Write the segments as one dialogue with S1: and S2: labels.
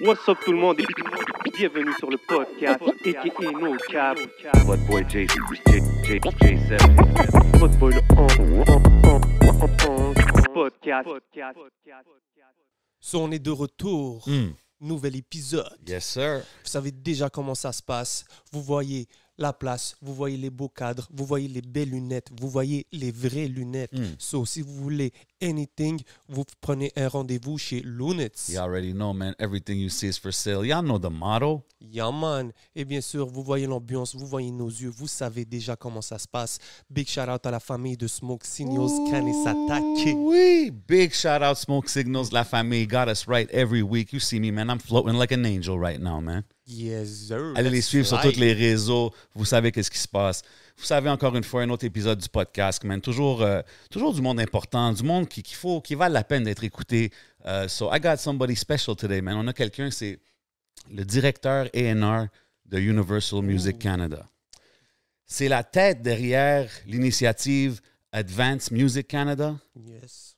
S1: What's up tout le monde bienvenue sur le podcast et Cap. Votre boy 7 boy le podcast. So, on est de retour. Hmm. Nouvel épisode. Yes, sir. Vous savez déjà comment ça se passe. Vous voyez la place, vous voyez les beaux cadres, vous voyez les belles lunettes, vous voyez les vraies lunettes. Hmm. So, si vous voulez anything, vous prenez un rendez-vous chez Lunettes. You already know, man. Everything you see is for sale. Y'all know the motto. Yeah, man. Et bien sûr, vous voyez l'ambiance, vous voyez nos yeux, vous savez déjà comment ça se passe. Big shout-out à la famille de Smoke Signals, Can et
S2: Oui, big shout-out Smoke Signals, la famille. Got us right every week. You see me, man. I'm floating like an angel right now, man. Yes, Allez les suivre sur tous les réseaux. Vous savez qu'est-ce qui se passe. Vous savez encore une fois un autre épisode du podcast, man. Toujours, euh, toujours du monde important, du monde qui, faut, qui vaut la peine d'être écouté. Euh, so I got somebody special today, man. On a quelqu'un, c'est le directeur A&R de Universal Music Canada. C'est la tête derrière l'initiative Advanced Music Canada. Yes.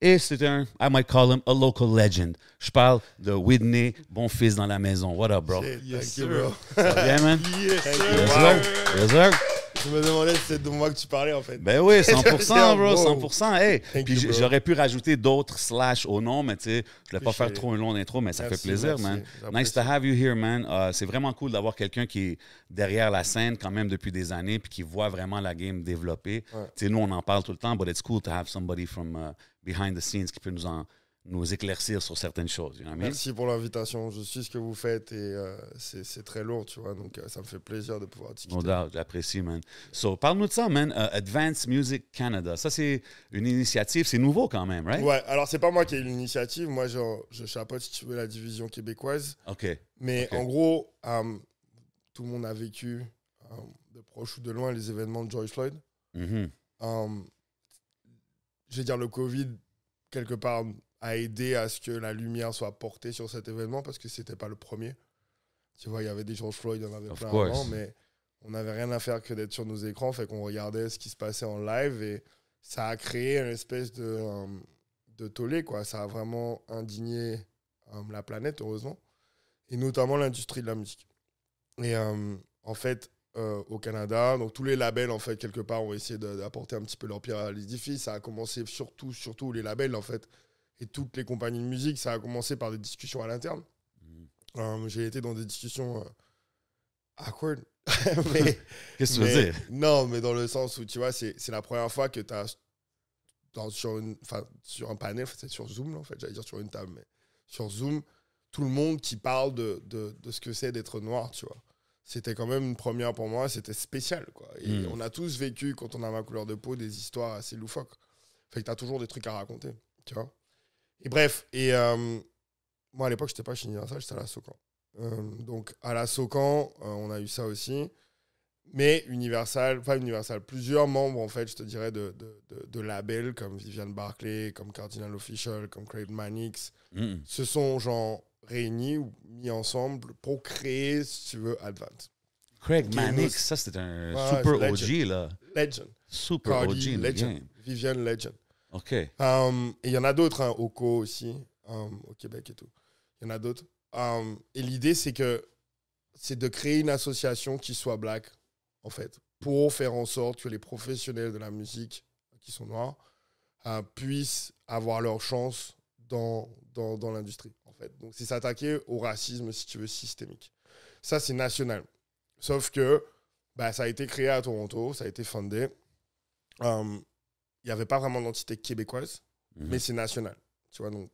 S2: Et c'est term I might call him, a local legend. Je parle de Whitney, bon fils dans la maison. What up, bro?
S3: Yes, Thank you, bro. man. yes, sir. Yes,
S2: sir. Yes, sir.
S3: Je me demandais si c'est de moi que tu parlais, en fait. Ben oui, 100%, bro,
S2: 100%. Hey. Puis j'aurais pu rajouter d'autres slash au nom, mais tu sais, je voulais pas faire trop une longue intro, mais ça fait plaisir, man. Nice to have you here, man. Euh, c'est vraiment cool d'avoir quelqu'un qui est derrière la scène quand même depuis des années puis qui voit vraiment la game développer. Tu sais, nous, on en parle tout le temps, but it's cool to have somebody from euh, behind the scenes qui peut nous en nous éclaircir sur certaines choses. Merci
S3: pour l'invitation. Je suis ce que vous faites et euh, c'est très lourd, tu vois. Donc, euh, ça me fait plaisir de pouvoir discuter.
S2: No j'apprécie, man. So, parle-nous de ça, man. Euh, Advanced Music Canada. Ça, c'est une initiative. C'est nouveau quand même, right? Ouais.
S3: Alors, c'est pas moi qui ai l'initiative. Moi, je, je chapeaute, si tu veux, la division québécoise. OK. Mais en gros, tout le monde a vécu, de proche ou de loin, les événements de George Floyd. Mm-hmm. je vais dire, le Covid, quelque part a aidé à ce que la lumière soit portée sur cet événement parce que c'était pas le premier. Tu vois, il y avait des George Floyd, il y en avait plein avant, mais on n'avait rien à faire que d'être sur nos écrans, fait qu'on regardait ce qui se passait en live et ça a créé une espèce de, euh, de tollé, quoi. Ça a vraiment indigné euh, la planète, heureusement, et notamment l'industrie de la musique. Et euh, en fait, au Canada, donc tous les labels, en fait, quelque part, ont essayé d'apporter un petit peu leur pierre à l'édifice. Ça a commencé surtout, surtout les labels, en fait, et toutes les compagnies de musique, ça a commencé par des discussions à l'interne. Mm. Euh, j'ai été dans des discussions euh, awkward. Qu'est-ce que tu Non, mais dans le sens où, tu vois, c'est la première fois que tu as sur, sur un panel, c'est sur Zoom, en fait, j'allais dire sur une table, mais sur Zoom, tout le monde qui parle de, de, de ce que c'est d'être noir, tu vois. C'était quand même une première pour moi, c'était spécial, quoi. Et mm. on a tous vécu, quand on a ma couleur de peau, des histoires assez loufoques. Fait que tu as toujours des trucs à raconter, tu vois. Et bref, et euh, moi à l'époque, je j'étais pas chez Universal, j'étais à la Socan. Euh, donc à la Socan, euh, on a eu ça aussi. Mais Universal, pas Universal, plusieurs membres, en fait, je te dirais, de, de, labels comme Vivian Barclay, comme Cardinal Official, comme Craig Manix, mm. se sont genre réunis ou mis ensemble pour créer, si tu veux, Advance. Craig Mannix, ça c'était un super OG, là. Legend. Super OG, legend. Vivian Legend. OK. Um, et il y en a d'autres, hein, au CO aussi, um, au Québec et tout. Il y en a d'autres. Um, et l'idée, c'est que c'est de créer une association qui soit black, en fait, pour faire en sorte que les professionnels de la musique qui sont noirs euh, puissent avoir leur chance dans, dans, dans l'industrie, en fait. Donc, c'est s'attaquer au racisme, si tu veux, systémique. Ça, c'est national. Sauf que bah, ça a été créé à Toronto, ça a été fondé il n'y avait pas vraiment d'entité québécoise, mhm. mais c'est national. Tu vois, donc.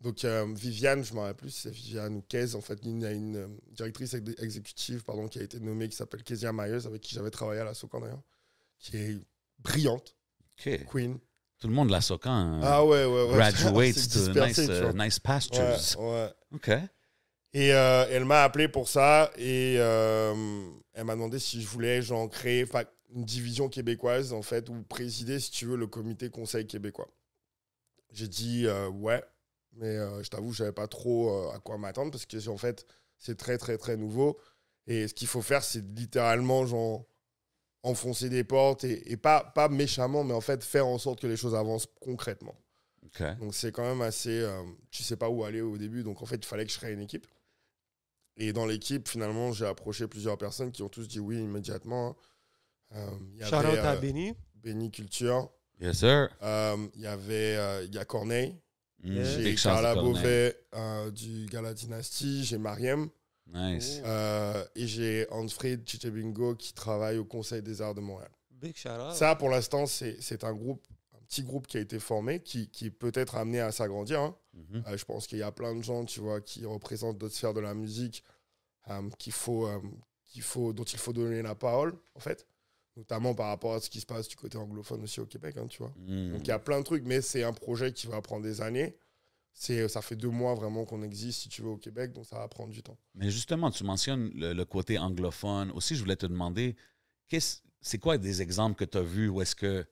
S3: Donc, euh, Viviane, je m'en rappelle plus, c'est Viviane ou Kez, en fait, il y a une euh, directrice exécutive pardon, qui a été nommée, qui s'appelle Kezia Myers, avec qui j'avais travaillé à la Socan d'ailleurs, qui est brillante. Queen.
S2: Tout le monde la Socan. Hein. Ah Graduates to euh, nice, pastures. Ouais,
S3: et euh, elle m'a appelé pour ça et euh, elle m'a demandé si je voulais genre, créer une division québécoise, en fait, ou présider, si tu veux, le comité conseil québécois. J'ai dit euh, ouais, mais je t'avoue, je n'avais pas trop à quoi m'attendre parce que, en fait, c'est très, très, très nouveau. Et ce qu'il faut faire, c'est littéralement, enfoncer des portes et, pas, pas méchamment, mais en fait, faire en sorte que les choses avancent concrètement. Donc, c'est quand même assez. tu sais pas où aller au début, donc en fait, il fallait que je crée une équipe. Et dans l'équipe, finalement, j'ai approché plusieurs personnes qui ont tous dit oui immédiatement. Euh, Shout out à euh, Culture. Yes, sir. Euh, il y avait euh, il y a Corneille. Mm, j'ai Carla Beauvais du Gala Dynasty. J'ai Mariem. Nice. Oh. et j'ai Hansfried Chitebingo qui travaille au Conseil des Arts de Montréal. Big shout out. Ça, pour l'instant, c'est un groupe petit groupe qui a été formé, qui, qui peut-être amené à s'agrandir. Hein. Mhm. Euh, je pense qu'il y a plein de gens, tu vois, qui représentent d'autres sphères de la musique, euh, faut, euh, faut, dont il faut donner la parole, en fait. Notamment par rapport à ce qui se passe du côté anglophone aussi au Québec, hein, tu vois. Mhm. Donc il y a plein de trucs, mais c'est un projet qui va prendre des années. C'est, ça fait deux mois vraiment qu'on existe, si tu veux, au Québec, donc ça va prendre du temps.
S2: Mais justement, tu mentionnes le, côté anglophone. Aussi, je voulais te demander, qu'est-ce, c'est quoi des exemples que tu as vus où est-ce que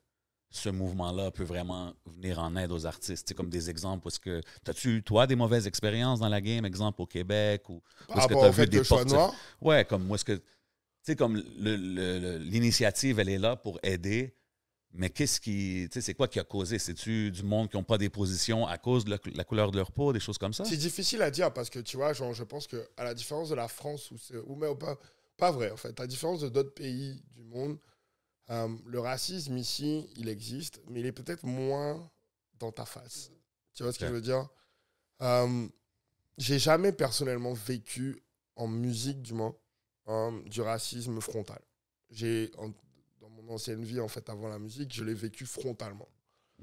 S2: ce mouvement-là peut vraiment venir en aide aux artistes? C'est comme des exemples, Est-ce que as-tu, toi, des mauvaises expériences dans la game, exemple au Québec, ou est-ce ah, que bah, tu as vu des portes... Ouais, comme moi, est-ce que, tu sais, comme l'initiative, elle est là pour aider, mais qu'est-ce qui, tu sais, c'est quoi qui a causé? C'est-tu du monde qui ont pas des positions à cause de la, couleur de leur peau, des choses comme
S3: ça? C'est difficile à dire, parce que, tu vois, genre, je pense que à la différence de la France, ou, ou mais, pas, pas vrai, en fait, à la différence de d'autres pays du monde, euh, le racisme ici, il existe, mais il est peut-être moins dans ta face. Tu vois ce que je veux dire euh, J'ai jamais personnellement vécu, en musique du moins, hein, du racisme frontal. J'ai, dans mon ancienne vie, en fait, avant la musique, je l'ai vécu frontalement.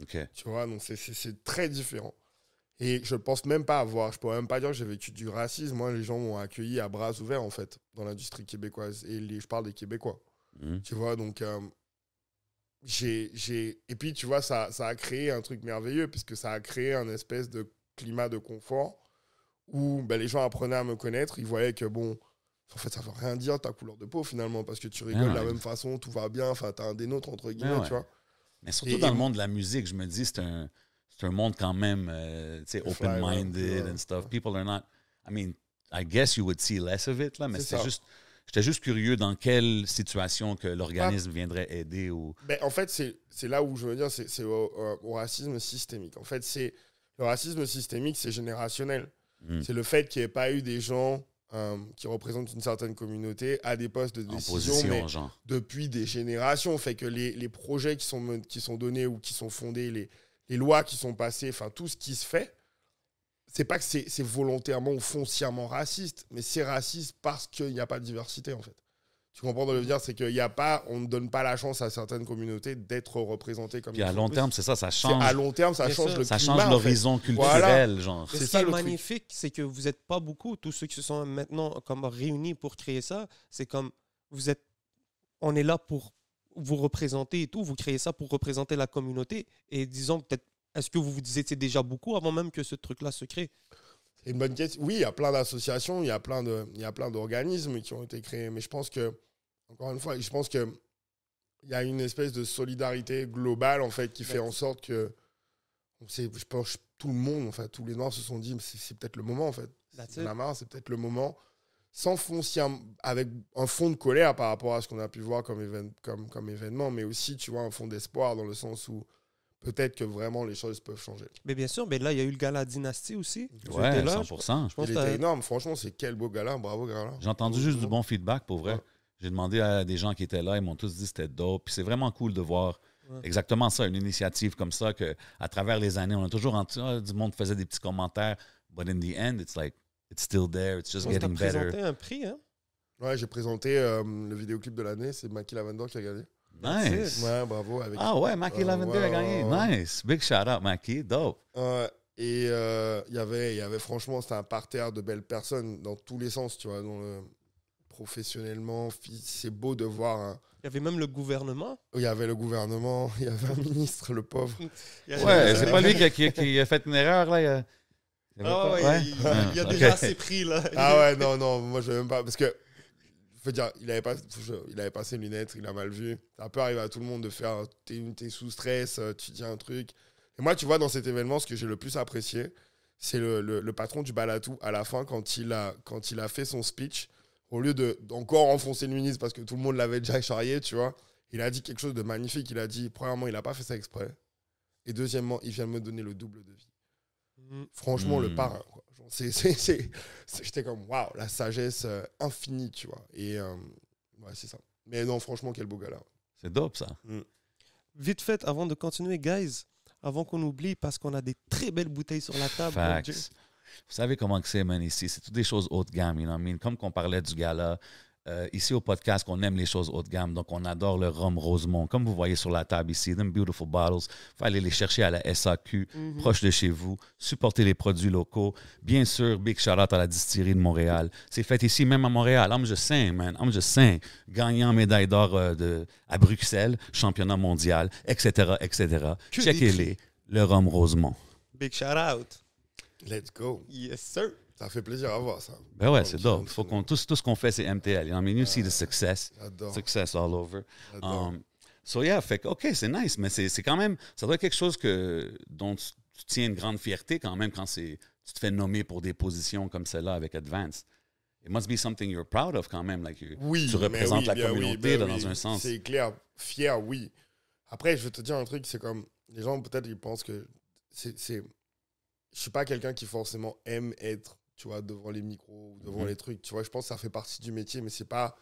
S3: Tu vois, donc c'est très différent. Et je pense même pas avoir, je pourrais même pas dire que j'ai vécu du racisme. Moi, les gens m'ont accueilli à bras ouverts, en fait, dans l'industrie québécoise. Et je parle des Québécois. Mhm. Tu vois, donc. Euh, j'ai, Et puis, tu vois, ça, ça a créé un truc merveilleux, puisque ça a créé un espèce de climat de confort où ben, les gens apprenaient à me connaître. Ils voyaient que, bon, en fait, ça veut rien dire ta couleur de peau finalement, parce que tu rigoles ah de la même façon, tout va bien, enfin, t'as un des nôtres, entre ah guillemets, tu vois. Mais surtout dans le monde
S2: de la musique, je me dis, c'est un, c'est un monde quand même, euh, tu sais, open-minded and stuff. People are not, I mean, I guess you would see less of it, là, mais c'est juste J'étais juste curieux dans quelle situation que l'organisme viendrait aider ou.
S3: Ben, en fait, c'est là où je veux dire, c'est au, racisme systémique. En fait, c'est le racisme systémique, c'est générationnel. Hmm. C'est le fait qu'il n'y ait pas eu des gens euh, qui représentent une certaine communauté à des postes de décision depuis des générations. Fait que les, projets qui sont, qui sont donnés ou qui sont fondés, les, les lois qui sont passées, enfin tout ce qui se fait, c'est pas que c'est volontairement ou foncièrement raciste, mais c'est raciste parce qu'il n'y a pas de diversité, en fait. Tu comprends de le dire, c'est qu'il n'y a pas, on ne donne pas la chance à certaines communautés d'être représentées comme. Puis à long terme, c'est ça, ça change. À long terme, ça change le climat.
S2: Ça change l'horizon culturel, genre. C'est ça qui
S1: magnifique, c'est que vous n'êtes pas beaucoup, tous ceux qui se sont maintenant comme réunis pour créer ça. C'est comme vous êtes, on est là pour vous représenter et tout, vous créez ça pour représenter la
S3: communauté et disons peut-être est-ce que vous vous disiez déjà beaucoup avant même que ce truc-là se crée C'est une bonne question. Oui, il y a plein d'associations, il y a plein d'organismes qui ont été créés, mais je pense que, encore une fois, je pense que il y a une espèce de solidarité globale en fait qui fait en sorte que je pense tout le monde, enfin tous les noirs se sont dit c'est peut-être le moment en fait. La c'est peut-être le moment. Sans foncier, avec un fond de colère par rapport à ce qu'on a pu voir comme, comme événement, mais aussi, tu vois, un fond d'espoir dans le sens où peut-être que vraiment les choses peuvent changer. Mais bien sûr, mais là, il y a eu le gala Dynastie aussi. Ouais, là, 100%. Je pense il était énorme. Franchement, c'est quel beau gala. Bravo, gala. J'ai
S2: entendu juste du bon feedback, pour vrai. J'ai demandé à des gens qui étaient là. Ils m'ont tous dit que c'était dope. Puis c'est vraiment cool de voir exactement ça, une initiative comme ça, qu'à travers les années, on a toujours entendu ah, du monde faisait des petits commentaires. But in the end, it's like, it's still there. It's just getting better. présenté
S3: un prix, hein? Ouais, j'ai présenté euh, le vidéoclip de l'année. C'est Maki Lavender qui a gagné. Nice. Ouais, bravo. Ah ouais, Mackie ah,
S2: Lavender a gagné. nice. Big shout out, Mackie. Dope.
S3: et euh, y il y avait franchement, c'était un parterre de belles personnes dans tous les sens, tu vois, dans le... professionnellement. C'est beau de voir. Il y avait même le gouvernement. Il y avait le gouvernement, il y avait un ministre, le pauvre. ouais, c'est pas lui qui a, fait une erreur, là. Il a, déjà ses prix, là. Ah ouais, non, non, moi je veux même pas. Parce que il avait, pas, il avait ses lunettes, il a mal vu. Ça peut arriver à tout le monde de faire. T'es, es sous stress, euh, tu dis un truc. Et moi, tu vois, dans cet événement, ce que j'ai le plus apprécié, c'est le, patron du Balatou à la fin, quand il a, quand il a fait son speech, au lieu de, d'encore enfoncer le ministre parce que tout le monde l'avait déjà charrié, tu vois, il a dit quelque chose de magnifique. Il a dit, premièrement, il n'a pas fait ça exprès. Et deuxièmement, il vient me donner le double de vie.
S4: Franchement, le hmm. parrain.
S3: J'étais comme, waouh, la sagesse euh, infinie, tu vois. Et euh, c'est ça. Mais non, franchement, quel beau gars-là.
S1: C'est dope, ça. Hmm.
S3: Vite fait, avant de
S1: continuer, guys, avant qu'on oublie, parce qu'on a des très belles bouteilles sur la table.
S2: Vous savez comment c'est, man, ici. C'est toutes des choses haut de gamme, you know I mean? Comme qu'on parlait du gala, euh, ici au podcast, qu'on aime les choses haut de gamme, donc on adore le rhum Rosemont. Comme vous voyez sur la table ici, them beautiful bottles. Il faut aller les chercher à la SAQ, mhm. proche de chez vous. Supporter les produits locaux. Bien sûr, big shout out à la distillerie de Montréal. C'est fait ici, même à Montréal. Homme just saying, man. I'm just saying. Gagnant médaille d'or euh, à Bruxelles, championnat mondial, etc., etc. Checkez-les. Le rhum Rosemont.
S3: Big shout out. Let's go. Yes, sir. Ça fait plaisir à voir ça.
S2: Ben ouais, c'est dope. Faut qu'on, tout, ce qu'on fait, c'est MTL. I mean, you see the success. Success all over. Um, so yeah, fait OK, c'est nice, mais c'est, quand même, ça doit être quelque chose que, dont tu, tiens une grande fierté quand même quand c'est, tu te fais nommer pour des positions comme celle-là avec Advance. It must be something you're proud of quand même. Like oui, tu représentes la ben communauté ben dans un sens. C'est
S3: clair, fier, oui. Après, je vais te dire un truc, c'est comme les gens peut-être ils pensent que c'est, c'est, je suis pas quelqu'un qui forcément aime être tu vois, devant les micros ou devant mhm. les trucs. Tu vois, je pense que ça fait partie du métier, mais c'est pas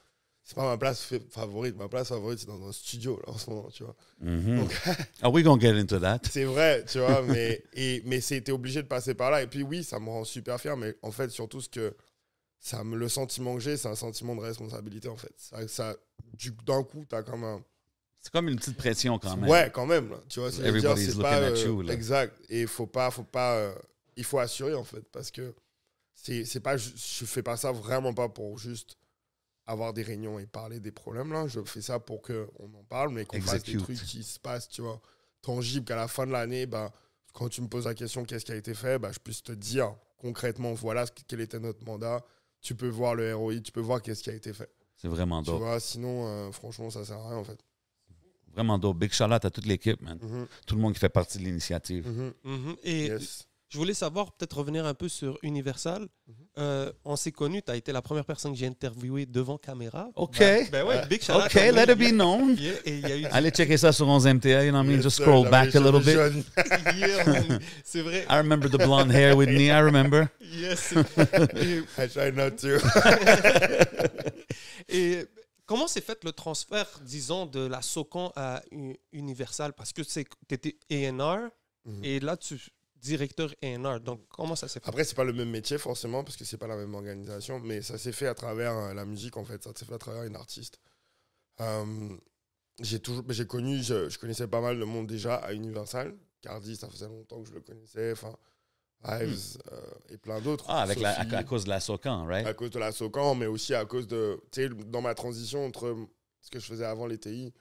S3: c'est pas ma place favorite. Ma place favorite, c'est dans un studio là, en ce moment, tu vois.
S2: Mhm. Are ah, we gonna get into that? C'est
S3: vrai, tu vois, mais et mais c'était obligé de passer par là. Et puis oui, ça me rend super fier, mais en fait surtout ce que ça me le sentiment que j'ai, c'est un sentiment de responsabilité en fait. Ça, ça d'un coup, t'as comme un
S2: c'est comme une petite pression quand même. Ouais, quand même. Là, tu vois, c'est pas euh, you,
S3: exact. Et faut pas, faut pas, euh, il faut assurer en fait parce que c'est pas je fais pas ça vraiment pas pour juste avoir des réunions et parler des problèmes là je fais ça pour que on en parle mais qu'on fasse des trucs qui se passent tu vois tangible qu'à la fin de l'année bah, quand tu me poses la question qu'est-ce qui a été fait bah, je puisse te dire concrètement voilà quel était notre mandat tu peux voir le ROI tu peux voir qu'est-ce qui a été fait c'est vraiment dope tu vois sinon euh, franchement ça sert à rien en fait
S2: vraiment dope big shout à toute l'équipe man mhm. tout le monde qui fait partie de l'initiative
S1: mhm. Mhm. et yes je voulais savoir, peut-être revenir un peu sur Universal. Mhm. Euh, on s'est connus, tu as été la première personne que j'ai interviewée devant caméra. OK.
S4: Bah,
S2: ben, ouais, big shout OK, let it be known. Allez checker ça sur 11 MTA, you know what I mean? Just scroll back a little bit. c'est vrai. I remember the blonde hair with me, I remember. Yes. I try not to.
S3: et
S1: comment s'est fait le transfert, disons, de la Socon à Universal? Parce que tu étais mhm. et là,
S3: tu directeur art, Donc, comment ça s'est fait Après, c'est pas le même métier, forcément, parce que c'est pas la même organisation, mais ça s'est fait à travers euh, la musique, en fait. Ça s'est fait à travers une artiste. Euh, j'ai toujours, j'ai connu, je, connaissais pas mal le monde déjà à Universal. Cardi, ça faisait longtemps que je le connaissais. Enfin, Ives hmm. euh, et plein d'autres. Ah, avec la, à, cause de
S2: la Socan, right À
S3: cause de la Socan, mais aussi à cause de, tu sais, dans ma transition entre ce que je faisais avant les TI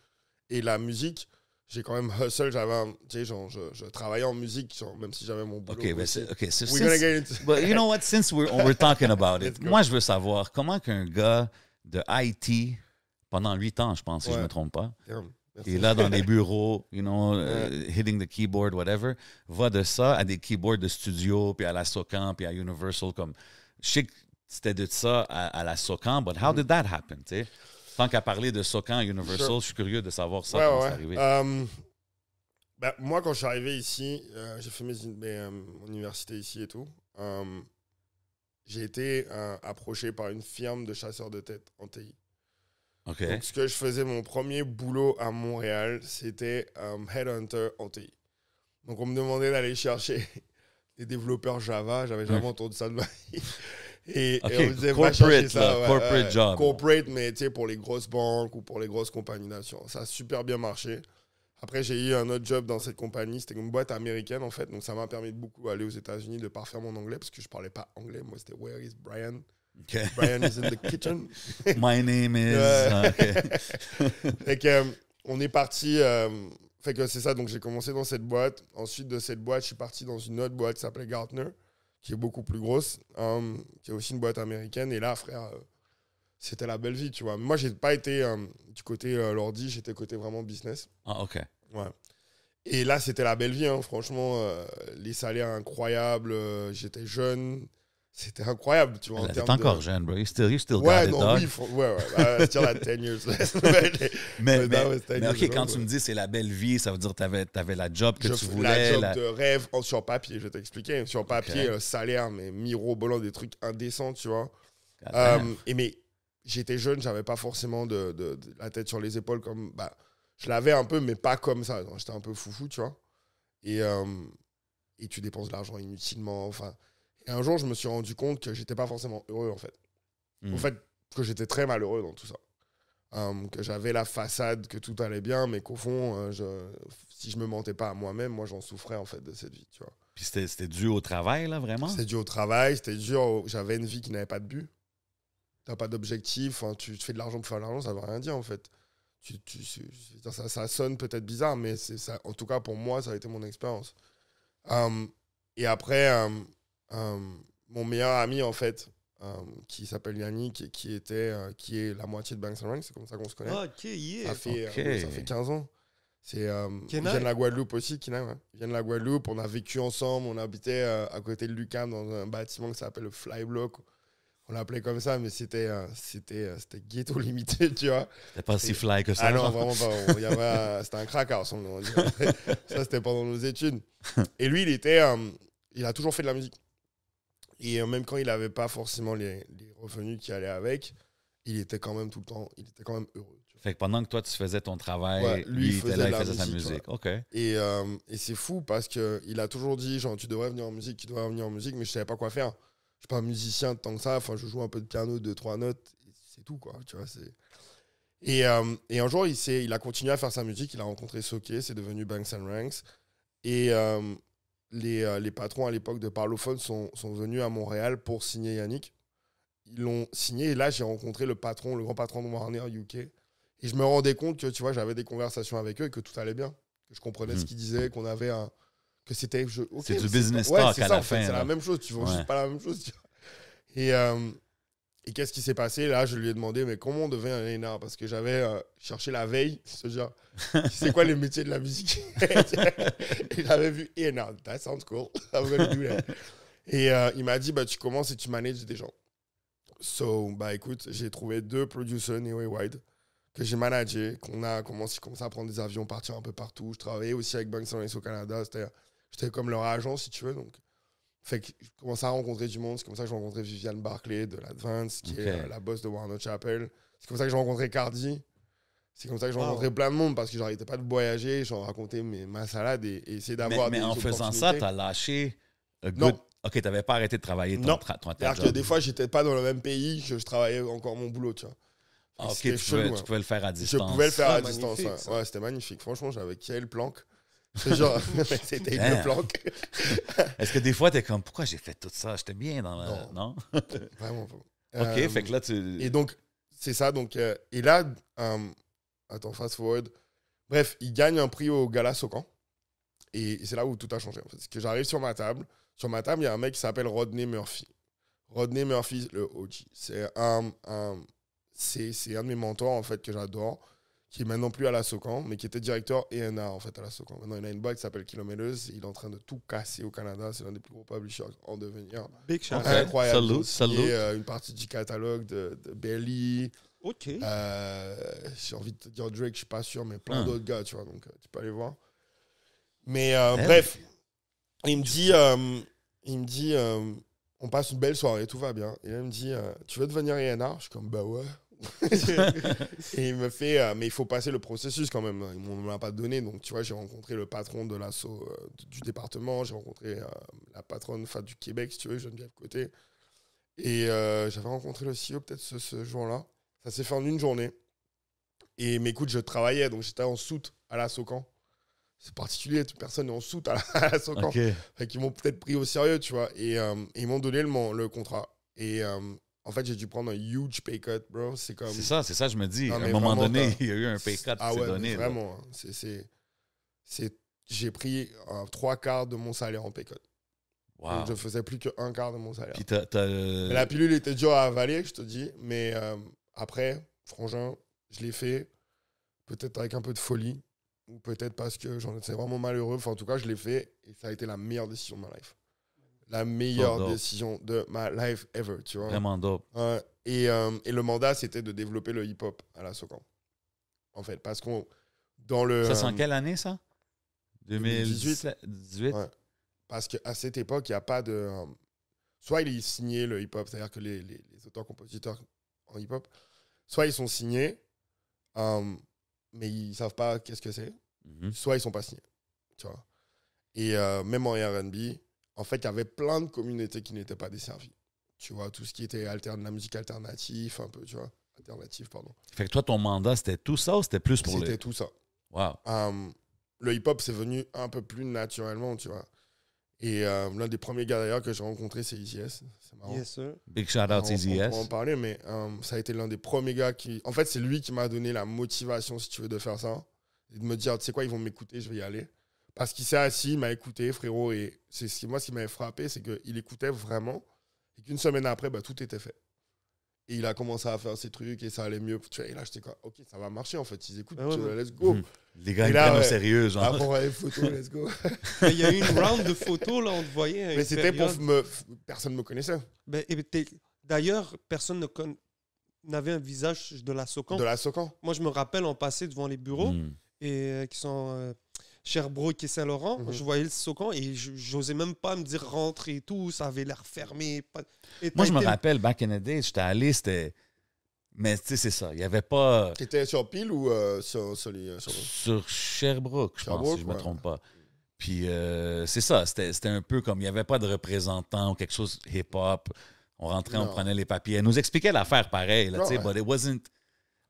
S3: et la musique, j'ai quand même hustle, j'avais, tu sais, genre, je, travaillais en musique, même si j'avais mon boulot. OK, mais ben, c'est, OK, Mais but you know what, since we're,
S2: we're talking about it, moi, je veux savoir comment qu'un gars de IT, pendant huit ans, je pense, si je me trompe pas, est est là dans les bureaux, you know, euh, hitting the keyboard, whatever, va de ça à des keyboards de studio, puis à la Socan, puis à Universal, comme, je sais que c'était de ça à, la Socan, but how did that happen, tu sais? Tant qu'à parler de Sokan Universal, je suis curieux de savoir ça, euh,
S3: ben, moi, quand je suis arrivé ici, euh, j'ai fait mes, euh, universités ici et tout. j'ai été approché par une firme de chasseurs de tête en TI. Donc, ce que je faisais, mon premier boulot à Montréal, c'était Headhunter en TI. Donc, on me demandait d'aller chercher des développeurs Java. J'avais jamais entendu ça de ma vie. Et, corporate, corporate job. Corporate, mais tu pour les grosses banques ou pour les grosses compagnies d'assurance. Ça a super bien marché. Après, j'ai eu un autre job dans cette compagnie. C'était une boîte américaine, en fait. Donc, ça m'a permis de beaucoup aller aux États-Unis, de parfaire mon anglais, parce que je parlais pas anglais. Moi, c'était Where is Brian? Brian is in the kitchen. My name is. Ah, fait que, euh, on est parti. Euh, fait que c'est ça. Donc, j'ai commencé dans cette boîte. Ensuite, de cette boîte, je suis parti dans une autre boîte qui s'appelait Gartner qui est beaucoup plus grosse, hein, qui est aussi une boîte américaine. Et là, frère, euh, c'était la belle vie, tu vois. Moi, j'ai pas été euh, du côté euh, l'ordi, j'étais côté vraiment business. Ah, ok. Ouais. Et là, c'était la belle vie, hein. franchement, les salaires incroyables, j'étais jeune, c'était incroyable, tu vois. en encore jeune, bro. You still, you still ouais, non, Oui, ouais, ouais. 10 bah, years. mais, OK, quand tu me
S2: dis c'est la belle vie, ça veut dire que t'avais la job que tu voulais. La job
S3: de rêve sur papier, je vais t'expliquer. Sur papier, euh, salaire, mais mirobolant, des trucs indécents, tu vois. Euh, et mais j'étais jeune, j'avais pas forcément de, la tête sur les épaules comme... Bah, je l'avais un peu, mais pas comme ça. J'étais un peu foufou, tu vois. Et, euh, et tu dépenses de l'argent inutilement, enfin... Et un jour, je me suis rendu compte que j'étais pas forcément heureux, en fait. En hmm. fait, que j'étais très malheureux dans tout ça. Hum, que j'avais la façade, que tout allait bien, mais qu'au fond, si euh, je, si je me mentais pas à moi-même, moi, j'en souffrais, en fait, de cette vie, tu vois.
S2: Puis c'était dû au travail,
S3: là, vraiment? C'était dû au travail, c'était dû J'avais une vie qui n'avait pas de but. T'as pas d'objectif, tu, fais de l'argent pour faire de l'argent, ça veut rien dire, en fait. Tu, ça, ça, sonne peut-être bizarre, mais ça, en tout cas, pour moi, ça a été mon expérience. Hum, et après hum, euh, mon meilleur ami, en fait, euh, qui s'appelle Yannick et qui, était, euh, qui est la moitié de Banks c'est comme ça qu'on se connaît. ça, fait, ça fait 15 ans. C'est euh, vient de la Guadeloupe aussi, Kina. Ouais. vient de la Guadeloupe. On a vécu ensemble. On habitait à côté de Lucas dans un bâtiment qui s'appelle le Fly Block. On l'appelait comme ça, mais c'était c'était c'était ghetto limité, tu vois. C'était pas si fly que ça. Ah non, vraiment pas. c'était un crack ça, c'était pendant nos études. Et lui, il était, il a toujours fait de la musique. Et euh, même quand il n'avait pas forcément les, revenus qui allaient avec, il était quand même tout le temps, il était quand même heureux.
S2: Fait que pendant que toi, tu faisais ton travail, lui, il faisait, musique, sa musique.
S3: Euh, et, c'est fou parce qu'il a toujours dit, genre, tu devrais venir en musique, tu devrais venir en musique, mais je savais pas quoi faire. Je suis pas un musicien tant que ça. Enfin, je joue un peu de piano, deux, trois notes, c'est tout, quoi. Tu vois, c'est... Et, euh, et, un jour, il, il a continué à faire sa musique, il a rencontré Soké, c'est devenu Banks and Ranks. Et, les, euh, les patrons à l'époque de Parlophone sont, sont, venus à Montréal pour signer Yannick. Ils l'ont signé et là j'ai rencontré le patron, le grand patron de Warner UK. Et je me rendais compte que tu vois, j'avais des conversations avec eux et que tout allait bien. Que je comprenais ce hmm. qu'ils disaient, qu'on avait un. que c'était. c'est du business talk ouais, à ça, la en fin. C'est la même chose, tu vois. Ouais. pas la même chose. Et, euh, et qu'est-ce qui s'est passé Là, je lui ai demandé, mais comment on devient un Enard? Parce que j'avais euh, cherché la veille, ce genre, c'est quoi les métiers de la musique Et j'avais vu Enard, that sounds cool, I'm gonna do that. Et euh, il m'a dit, bah, tu commences et tu manages des gens. So, bah écoute, j'ai trouvé deux producers Neway Wide que j'ai managé, qu'on a commencé, à prendre des avions, partir un peu partout. Je travaillais aussi avec Banks au Canada, c'était, j'étais comme leur agent, si tu veux, donc fait je commençais à rencontrer du monde. C'est comme ça que j'ai rencontré Viviane Barclay de l'Advance, qui est euh, la boss de Warner Chapel. C'est comme ça que j'ai rencontré Cardi. C'est comme ça que j'ai rencontré plein de monde parce que j'arrêtais pas de voyager, j'en racontais mes, ma salade et, essayais d'avoir des. Mais en faisant ça, t'as
S2: lâché. Non. Ok, t'avais pas arrêté de travailler ton, non.
S4: cest à que des
S3: fois, j'étais pas dans le même pays, je, travaillais encore mon boulot, tu vois. Ah, ok, tu pouvais, tu hein. pouvais, le faire à distance. Je pouvais le faire à distance. Ouais, c'était magnifique. Franchement, j'avais quelle planque. C'est genre, c'était une hein? planque.
S2: Est-ce que des fois, t'es comme, pourquoi j'ai fait
S3: tout ça? J'étais bien
S2: dans Non?
S3: Vraiment OK, fait euh, que là, tu. Et donc, c'est ça. Donc, euh, et là, hum, attends, fast forward. Bref, il gagne un prix au Gala Socan. Et c'est là où tout a changé. En que j'arrive sur ma table. Sur ma table, il y a un mec qui s'appelle Rodney Murphy. Rodney Murphy, le OG. C'est un, c'est un de mes mentors, en fait, que j'adore qui est maintenant plus à la Socan, mais qui était directeur ENA en fait à la Socan. Maintenant, il a une boîte qui s'appelle Kiloméleuse. Il est en train de tout casser au Canada. C'est l'un des plus gros publishers en devenir. Big shout Incroyable. Salut, Et euh, une partie du catalogue de, de Belly. Ok. Euh, j'ai envie de te dire Drake, je suis pas sûr, mais plein ah. d'autres gars, tu vois. Donc, euh, tu peux aller voir. Mais bref, il me dit, il me dit, on passe une belle soirée, tout va bien. Et là, il me dit, tu veux devenir ENA Je suis comme, bah ouais. et il me fait, euh, mais il faut passer le processus quand même. Ils ne a pas donné. Donc, tu vois, j'ai rencontré le patron de l'assaut euh, du département. J'ai rencontré euh, la patronne du Québec, si tu veux, je viens de Côté. Et j'avais rencontré le CEO peut-être ce, jour-là. Ça s'est fait en une journée. Et mais écoute, je travaillais. Donc, j'étais en soute à l'assaut camp C'est particulier, toute personne est en soute à l'assaut camp Ils m'ont peut-être pris au sérieux, tu vois. Et, ils m'ont donné le, le contrat. Et, en fait, j'ai dû prendre un huge pay cut, bro. C'est comme. C'est ça, c'est ça, je me dis. à un moment donné, il y a eu un pay cut ah ouais, Vraiment. Hein. C'est. J'ai pris trois quarts de mon salaire en pay cut. Wow. ne je faisais plus qu'un quart de mon salaire. Euh, la pilule était dure à avaler, je te dis. Mais euh, après, frangin, je l'ai fait. Peut-être avec un peu de folie. Ou peut-être parce que j'en étais vraiment malheureux. Enfin, en tout cas, je l'ai fait. Et ça a été la meilleure décision de ma life la meilleure décision de ma life ever, tu vois. Vraiment dope. et, euh, et, le mandat, c'était de développer le hip-hop à la Socan. En fait, parce qu'on. Dans le. Ça, c'est en euh, quelle année, ça 2018. Parce qu'à cette époque, il n'y a pas de. Euh, soit il est signé le hip-hop, c'est-à-dire que les, les, auteurs-compositeurs en hip-hop, soit ils sont signés, mais ils ne savent pas qu'est-ce que c'est, mm-hmm. soit ils ne sont pas signés. Tu vois. Et même en RB, en fait, il y avait plein de communautés qui n'étaient pas desservies. Tu vois, tout ce qui était la musique alternative, un peu, tu vois. Alternative, pardon. Fait que toi, ton mandat, c'était tout ça ou c'était plus pour les... C'était tout ça. Wow. Euh, le hip-hop, c'est venu un peu plus naturellement, tu vois. Et euh, l'un des premiers gars d'ailleurs que j'ai rencontré, c'est Easy C'est marrant. Yes, sir. Big shout out on, va On, en parler, mais euh, ça a été l'un des premiers gars qui. En fait, c'est lui qui m'a donné la motivation, si tu veux, de faire ça. Et de me dire, tu sais quoi, ils vont m'écouter, je vais y aller. Parce qu'il s'est assis, il m'a écouté, frérot. Et c'est moi, ce qui m'avait frappé, c'est qu'il écoutait vraiment. Et qu'une semaine après, bah, tout était fait. Et il a commencé à faire ses trucs et ça allait mieux. Tu vois, et là, j'étais quoi ok, ça va marcher en fait. Ils écoutent, ah let's go. Mhm. Les gars, ils sérieux. Genre. Ah bon, photos, let's go. Il y a eu une round de
S1: photos, là, on te voyait. Hein, Mais c'était pour me.
S3: Personne ne me connaissait.
S1: Ben, d'ailleurs, personne ne n'avait un visage de la Socan. De la Socan. Moi, je me rappelle en passé devant les bureaux mhm. et euh, qui sont. Euh, Sherbrooke et Saint-Laurent, mhm. je voyais le Socan et j'osais même pas me dire rentrer et tout, ça avait l'air fermé. Moi, je me
S2: rappelle, back in the day, j'étais allé, c'était. Mais tu sais, c'est ça, il n'y avait pas.
S3: étais sur Pile ou euh, sur, sur, sur...
S2: Sherbrooke, je pense, si je ne me trompe pas. Puis euh, c'est ça, c'était un peu comme il n'y avait pas de représentant ou quelque chose hip-hop. On rentrait, on prenait les papiers. Elle nous expliquait l'affaire pareil, tu sais, but it wasn't.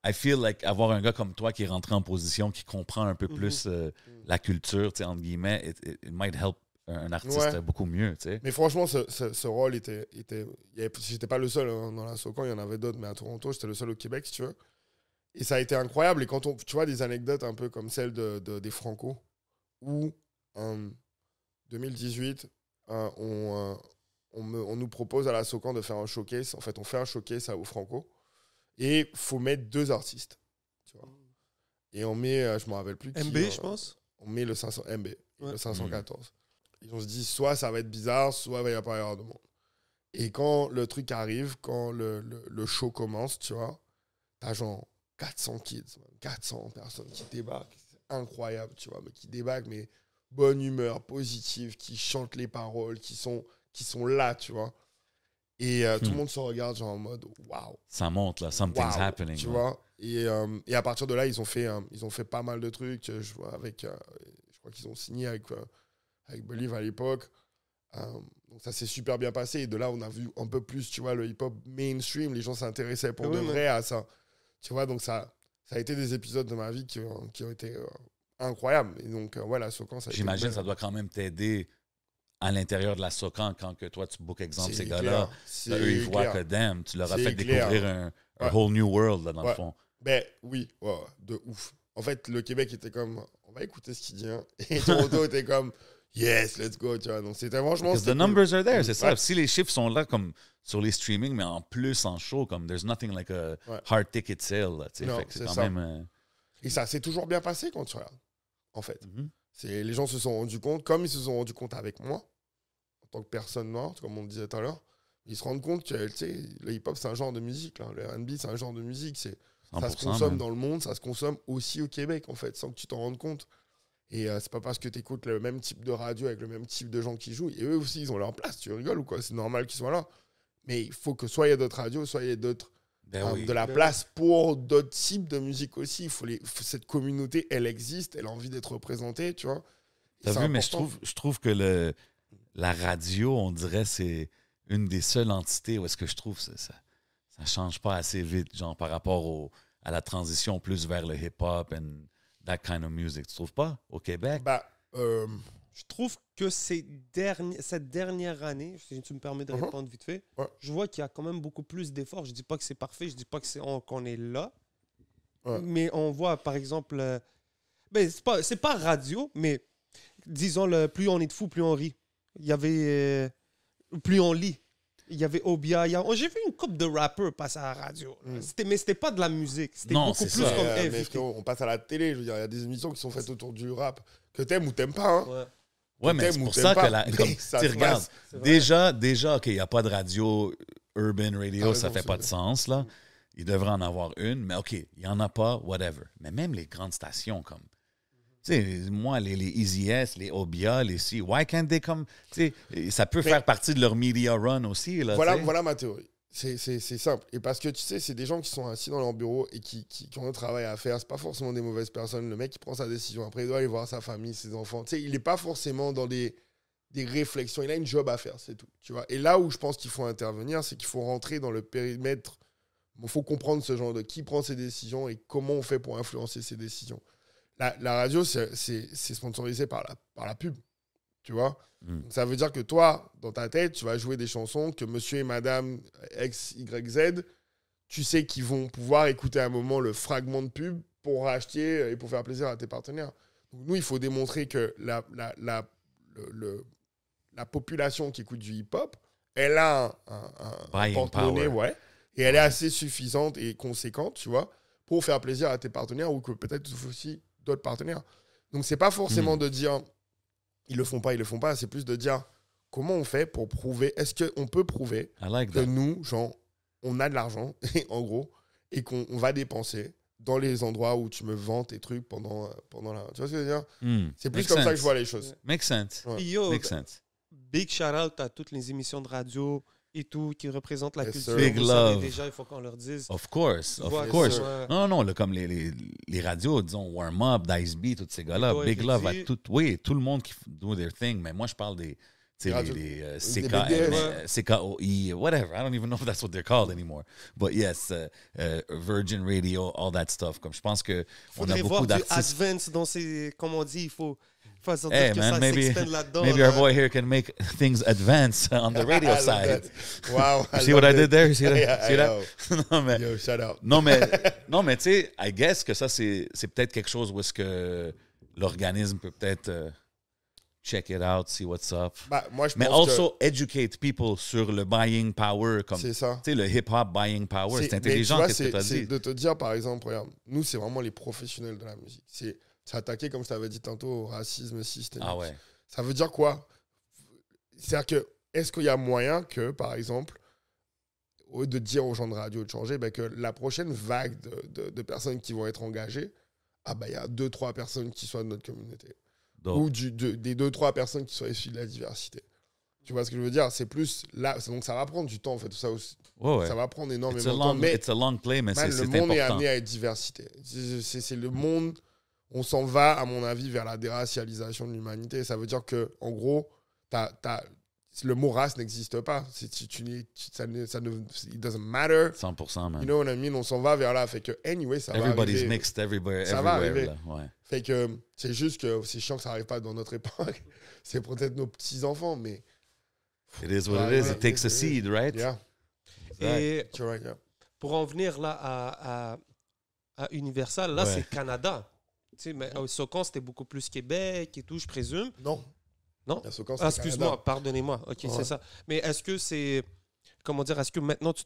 S2: I feel like avoir un gars comme toi qui est rentré en position, qui comprend un peu mhm. plus euh, mhm la culture, entre guillemets, it, might help un artiste beaucoup mieux.
S3: Mais franchement, ce, rôle était. était j'étais pas le seul hein, dans la Socan, il y en avait d'autres, mais à Toronto, j'étais le seul au Québec, si tu veux. Et ça a été incroyable. Et quand on. Tu vois, des anecdotes un peu comme celle de, des Franco, où en 2018, euh, on, euh, on, nous propose à la Socan de faire un showcase. En fait, on fait un showcase aux au Franco. Et faut mettre deux artistes. Tu vois. Mm. Et on met, euh, je m'en rappelle plus. MB, hein. je pense on met le 500 eh, MB, le 514. ils Et se dit, soit ça va être bizarre, soit il va a pas de monde. Et quand le truc arrive, quand le, show commence, tu vois, t'as genre 400 kids, 400 personnes qui débarquent. C'est incroyable, tu vois, mais qui débarquent, mais bonne humeur, positive, qui chantent les paroles, qui sont, qui sont là, tu vois. Et euh, tout le hmm. monde se regarde genre en mode waouh.
S2: Ça monte là, something's happening. Tu vois.
S3: Et, euh, et, à partir de là, ils ont fait, euh, ils ont fait pas mal de trucs. Je vois avec, je crois qu'ils ont signé avec, avec Believe à l'époque. donc ça s'est super bien passé. Et de là, on a vu un peu plus, tu vois, le hip hop mainstream. Les gens s'intéressaient pour de vrai à ça. Tu vois, donc ça, ça a été des épisodes de ma vie qui, qui ont été incroyables. Et donc voilà, J'imagine, ça doit
S2: quand même t'aider à l'intérieur de la SOCAN quand que toi, tu bookes exemple ces gars-là. Ben, eux, ils voient que damn, tu leur as fait découvrir un, whole new world, là, dans le fond.
S3: Ben oui, de ouf. En fait, le Québec était comme, on va écouter ce qu'il dit. Hein. Et Toronto était comme, yes, let's go, tu vois. Donc, c'était franchement. Because the numbers are there, c'est ça. Si
S2: les chiffres sont là, comme sur les streamings, mais en plus en show, comme there's nothing like a hard ticket sale, tu sais. c'est quand même. Euh,
S3: Et ça s'est toujours bien passé quand tu regardes, en fait. Mhm. Les gens se sont rendus compte, comme ils se sont rendus compte avec moi, tant que personne noire, comme on disait tout à l'heure, ils se rendent compte que le hip-hop, c'est un genre de musique. Le RB, c'est un genre de musique. C'est, ça se consomme dans le monde, ça se consomme aussi au Québec, en fait, sans que tu t'en rendes compte. Et ce euh, c'est pas parce que tu écoutes le même type de radio avec le même type de gens qui jouent. Et eux aussi, ils ont leur place. Tu rigoles ou quoi C'est normal qu'ils soient là. Mais il faut que soit il y a d'autres radios, soit il y a d'autres. Ben de la place pour d'autres types de musique aussi. Il faut les, cette communauté, elle existe, elle a envie d'être représentée, tu vois. T'as vu, mais je trouve,
S2: je trouve que le, la radio, on dirait, c'est une des seules entités où est-ce que je trouve que ça ne change pas assez vite, genre par rapport à la transition plus vers le hip-hop and that kind of music. Tu trouves pas au Québec? Bah,
S3: euh,
S1: je trouve que cette dernière année, si tu me permets de mhm. répondre vite fait, je vois qu'il y a quand même beaucoup plus d'efforts. Je dis pas que c'est parfait, je dis pas qu'on est là. Mais on voit, par exemple, ce euh, ben, c'est pas, radio, mais disons, le, plus on est de fou, plus on rit. Il y avait. Euh, plus on lit. Il y avait
S3: Obia. Oh, j'ai vu une coupe de rappeurs passer à la radio. Mais mm. C'était, mais c'était pas de la musique. C'était beaucoup plus comme on passe à la télé. il y a des émissions qui sont faites autour du rap. Que t'aimes ou t'aimes pas. Hein. Ouais. mais c'est pour ça que regardes,
S2: déjà, déjà, OK, il n'y a pas de radio, euh, urban radio, ça ça fait pas de sens, là. Il devrait en avoir une, mais OK, il n'y en a pas, whatever. Mais même les grandes stations, comme sais, moi, les, les les Obia, les C, why can't they ça peut faire partie de leur media run aussi. voilà,
S3: voilà ma théorie. C'est simple. Et parce que tu sais, c'est des gens qui sont assis dans leur bureau et qui, qui, ont un travail à faire. C'est pas forcément des mauvaises personnes. Le mec, qui prend sa décision. Après, il doit aller voir sa famille, ses enfants. Tu sais, il n'est pas forcément dans des, des réflexions. Il a une job à faire, c'est tout. Tu vois. Et là où je pense qu'il faut intervenir, c'est qu'il faut rentrer dans le périmètre. Il faut comprendre ce genre de qui prend ses décisions et comment on fait pour influencer ses décisions la, radio, c'est sponsorisé par la, par la pub. Tu vois hmm. Ça veut dire que toi, dans ta tête, tu vas jouer des chansons que monsieur et madame X, Y, Z, tu sais qu'ils vont pouvoir écouter à un moment le fragment de pub pour racheter euh, et pour faire plaisir à tes partenaires. nous, il faut démontrer que la, le, la population qui écoute du hip-hop, elle a un, ouais, et elle est assez suffisante et conséquente, tu vois, pour faire plaisir à tes partenaires ou que peut-être aussi d'autres partenaires. Donc c'est pas forcément mhm. de dire ils le font pas, ils le font pas, c'est plus de dire comment on fait pour prouver, est-ce qu'on peut prouver que nous, genre, on a de l'argent, en gros, et qu'on va dépenser dans les endroits où tu me vends tes trucs pendant, euh, pendant la. Tu vois ce que je veux dire hmm. C'est plus comme ça que je vois les choses.
S2: Make sense.
S1: Big shout out à toutes les émissions de radio, et tout, qui représente la culture. Vous Savez, déjà, il faut qu'on leur dise. Of course, of course. Non,
S2: non, là, comme les, les, les, radios, disons, Warm Up, Dice Beat, tous ces gars-là. Big love à tout, oui, tout le monde qui do their thing, mais moi, je parle des. Les, les euh, e, whatever. I don't even know if that's what they're called anymore. But yes, euh, euh, Virgin Radio, all that stuff. Comme je pense que on a beaucoup d'artistes.
S1: Advance dans ces, comme on dit, il faut hey, man,
S2: maybe, Maybe our boy here can make things advance on the radio side. Wow. you see what I did there? You see that?
S3: non, mais, Yo, shut up. non, mais,
S2: non, tu sais, I guess que ça, c'est, c'est peut-être quelque chose où est-ce que l'organisme peut peut-être euh, check it out, see what's up. Bah, moi, mais pense also que... educate people sur le buying power. Comme, c'est ça. Tu sais, le hip-hop buying power. C'est, intelligent, qu'est-ce c'est, que tu as dit?
S3: de te dire, par exemple, regarde, nous, c'est vraiment les professionnels de la musique. C'est s'attaquer attaquer, comme je t'avais dit tantôt, au racisme systémique. Ah ouais. Ça veut dire quoi C'est-à-dire que, est-ce qu'il y a moyen que, par exemple, de dire aux gens de radio de changer, ben que la prochaine vague de, personnes qui vont être engagées, ah bah il y a deux, trois personnes qui soient de notre communauté. Ou du, des deux, trois personnes qui soient issues de la diversité. Tu vois ce que je veux dire C'est plus là. Donc ça va prendre du temps en fait. Tout ça, ça va prendre énormément de temps. Mais, long mais le monde est amené à être diversité. C'est le monde on s'en va, à mon avis, vers la déracialisation de l'humanité. Ça veut dire que, en gros, le mot race n'existe pas. tu, ça, ne, ça ne, it doesn't matter.
S2: 100%, man. You know
S3: what I mean? On s'en va vers là. Fait que, anyway, ça va arriver. mixed everywhere. Ça va arriver. Fait que, c'est juste que c'est chiant que ça n'arrive pas dans notre époque. c'est peut-être nos petits-enfants, mais.
S2: It is what it is. It takes a seed, right? Yeah.
S1: Et pour en venir là à, à, Universal, là, c'est Canada mais au euh, Socan, c'était beaucoup plus Québec et tout, je présume. Non. Non? Ah, excuse-moi, pardonnez-moi. OK, c'est ça. Mais est-ce que c'est... Comment dire? Est-ce que maintenant, tu,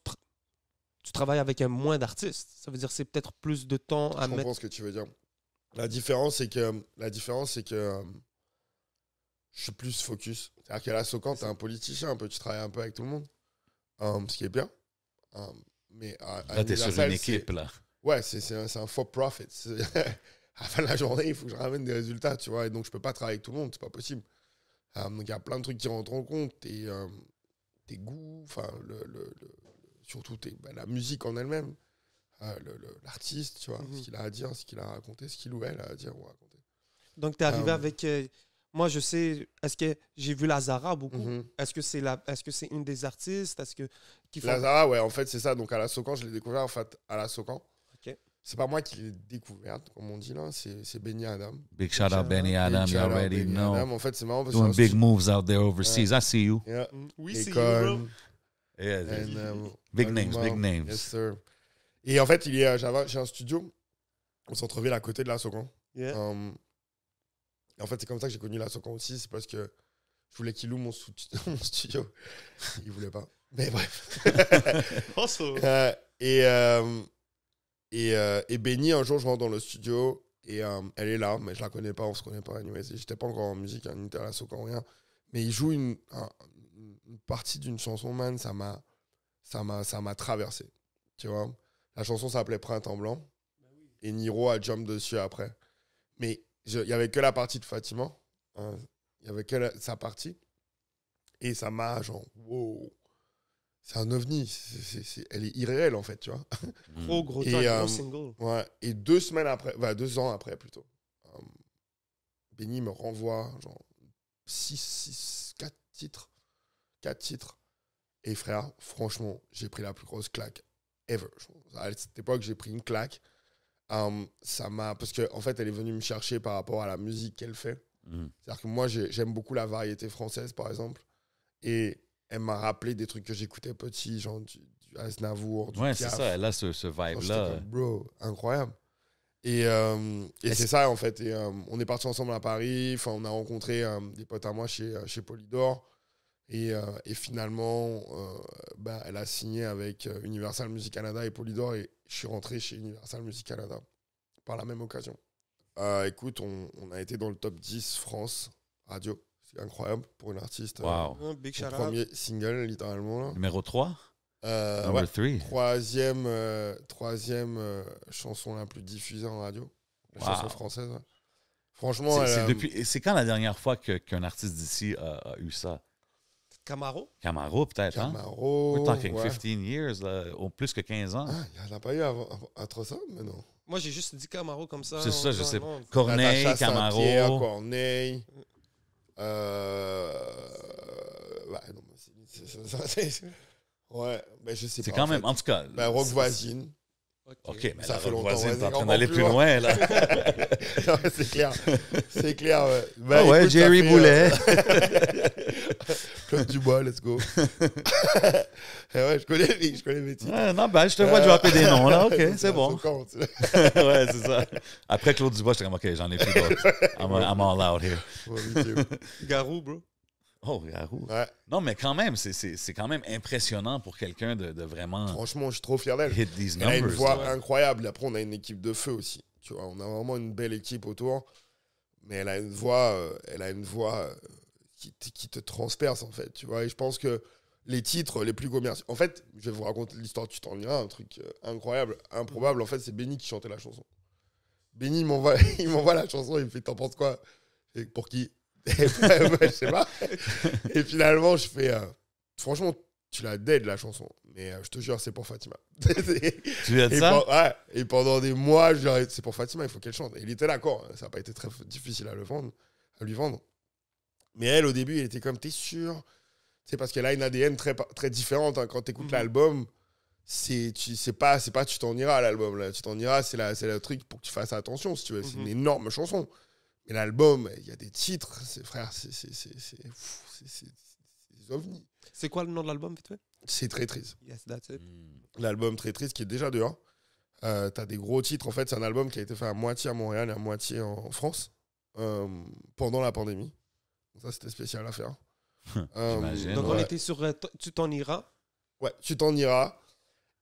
S1: tu travailles avec moins d'artistes? Ça veut dire c'est peut-être plus de temps à mettre... Je comprends
S3: ce que tu veux dire. La différence, c'est que... La différence, c'est que... Je suis plus focus. C'est-à-dire qu'à la Socan, t'es un politicien un peu. Tu travailles un peu avec tout le monde. Euh, ce qui est bien. Euh, mais à, à là, t'es sur une équipe, là. Ouais, c'est un, un for-profit. à la fin de la journée, il faut que je ramène des résultats, tu vois. Et donc, je peux pas travailler avec tout le monde, c'est pas possible. Euh, donc, il y a plein de trucs qui rentrent en compte. Tes, euh, tes goûts, enfin, le, le, le, surtout tes, bah, la musique en elle-même. Euh, l'artiste, tu vois, mhm. ce qu'il a à dire, ce qu'il a raconté, ce qu'il ou elle a à dire ou à raconter. Donc, tu es arrivé avec. moi, je
S1: sais, est-ce que j'ai vu Lazara beaucoup mhm. Est-ce que c'est est -ce c'est une des artistes est -ce que,
S3: qui font... Lazara, ouais, en fait, c'est ça. Donc, à la Socan, je l'ai découvert, en fait, à la Socan c'est pas moi qui l'ai découverte, comme on dit là, c'est Benny Adam. Big shout out Benny Adam, you already know. Adam. En fait, c'est marrant parce Doing big
S2: moves out there overseas, I see you. Yeah.
S3: We see you, bro. Yeah, um, big names, big names. Yes, sir. Et en fait, il est j'ai un studio on centre-ville à côté de la Socon. Yeah. Um, en fait, c'est comme ça que j'ai connu la Socon aussi, c'est parce que je voulais qu'il loue mon, studio. il voulait pas. Mais bref. Awesome. Oh, uh, et. Euh, euh, et, Benny, un jour, je rentre dans le studio et euh, elle est là, mais je la connais pas, on se connaît pas. Je j'étais pas encore en musique, hein, ni quand rien. Mais il joue une, partie d'une chanson, man, ça m'a, ça m'a, ça m'a traversé. Tu vois, la chanson s'appelait Printemps blanc. Et Niro a jump dessus après. Mais il y avait que la partie de Fatima. Hein. Il n'y y avait que sa partie. Et ça m'a genre, wow c'est un ovni. c'est elle est irréelle, en fait, tu vois. Gros, gros, euh, single. Ouais, et deux semaines après, bah, deux ans après, plutôt, euh, Benny me renvoie, genre, 6, six quatre titres. Quatre titres. Et frère, franchement, j'ai pris la plus grosse claque ever. À cette époque, j'ai pris une claque. Euh, ça m'a parce que en fait, elle est venue me chercher par rapport à la musique qu'elle fait. Mmh. C'est-à-dire que moi, j'aime beaucoup la variété française, par exemple. Et elle m'a rappelé des trucs que j'écoutais petit, genre du, du Aznavour, Ouais, c'est ça, elle a ce, ce vibe-là. Bro, incroyable. Et, euh, et c'est ça, en fait. Euh, on est partis ensemble à Paris. Enfin, on a rencontré euh, des potes à moi chez, chez Polydor. Et, finalement, bah, elle a signé avec Universal Music Canada et Polydor. Et je suis rentré chez Universal Music Canada par la même occasion. écoute, on, a été dans le top 10 France radio incroyable pour une artiste. Euh, wow. premier single, littéralement. Numéro 3 euh, ouais, three. Troisième, euh, troisième euh, chanson la plus diffusée en radio. La chanson française. Hein. Franchement.
S2: C'est quand la dernière fois qu'un artiste d'ici a, eu ça Camaro Camaro, peut-être. Hein? Camaro. We're talking 15 years, plus que 15 ans. il
S3: ah, n'y en a pas eu avant, trois ans, mais non. Moi, j'ai juste dit Camaro comme ça. C'est ça, je sais. Corneille, Camaro. Corneille. Euh... Bah, non, c'est, c'est, c'est, ouais, mais je sais pas. C'est quand même, fait. en tout cas. Ben, Rock Voisine. OK, mais ça va fait longtemps. Voisine, t'es en train d'aller plus loin, là. c'est clair. C'est clair, ouais. ah bah, ouais, Jerry Boulet. Euh, Claude Dubois, let's go. Eh ouais,
S2: je connais, je connais le non, ben, je te vois dropper des noms, là. OK, c'est bon. ouais, c'est ça. Après Claude Dubois, je j'étais comme, OK, j'en ai plus d'autres. I'm, I'm all out here. Garou, bro. Oh, Garou. Non, mais quand même, c'est quand même impressionnant pour quelqu'un de, de, vraiment. Franchement, je suis trop fier d'elle. Elle a une voix
S3: incroyable. Après, on a une équipe de feu aussi. Tu vois, on a vraiment une belle équipe autour. Mais elle a une voix, euh, elle a une voix euh, qui, qui, te transperce, en fait. Tu vois, et je pense que les titres les plus commerciaux. En fait, je vais vous raconter l'histoire, tu t'en iras, un truc euh, incroyable, improbable. En fait, c'est Benny qui chantait la chanson. Benny, il m'envoie la chanson, il me fait T'en penses quoi Pour qui Et finalement, je fais. Euh, franchement, tu la dead la chanson. Mais euh, je te jure, c'est pour Fatima. tu viens et ça Et pendant des mois, je c'est pour Fatima, il faut qu'elle chante. Et il était d'accord, hein, ça n'a pas été très difficile à, le vendre, à lui vendre. Mais elle, au début, elle était comme, t'es sûr C'est parce qu'elle a une ADN très, très différente. Hein. Quand tu écoutes mhm. l'album, c'est pas, pas tu t'en iras l'album. Tu t'en iras, c'est le truc pour que tu fasses attention, si tu veux. C'est mhm. une énorme chanson. Mais l'album, il y a des titres, c'est frère, c'est des ovnis. C'est quoi le nom de l'album, vite fait
S4: C'est Traîtrise.
S3: Yes, that's it. Hmm. L'album Traîtrise qui est déjà dehors. Euh, T'as des gros titres. En fait, c'est un album qui a été fait à moitié à Montréal et à moitié en France euh, pendant la pandémie. Ça, c'était spécial à faire. Euh, donc, on était sur euh, Tu t'en iras Ouais, Tu t'en iras.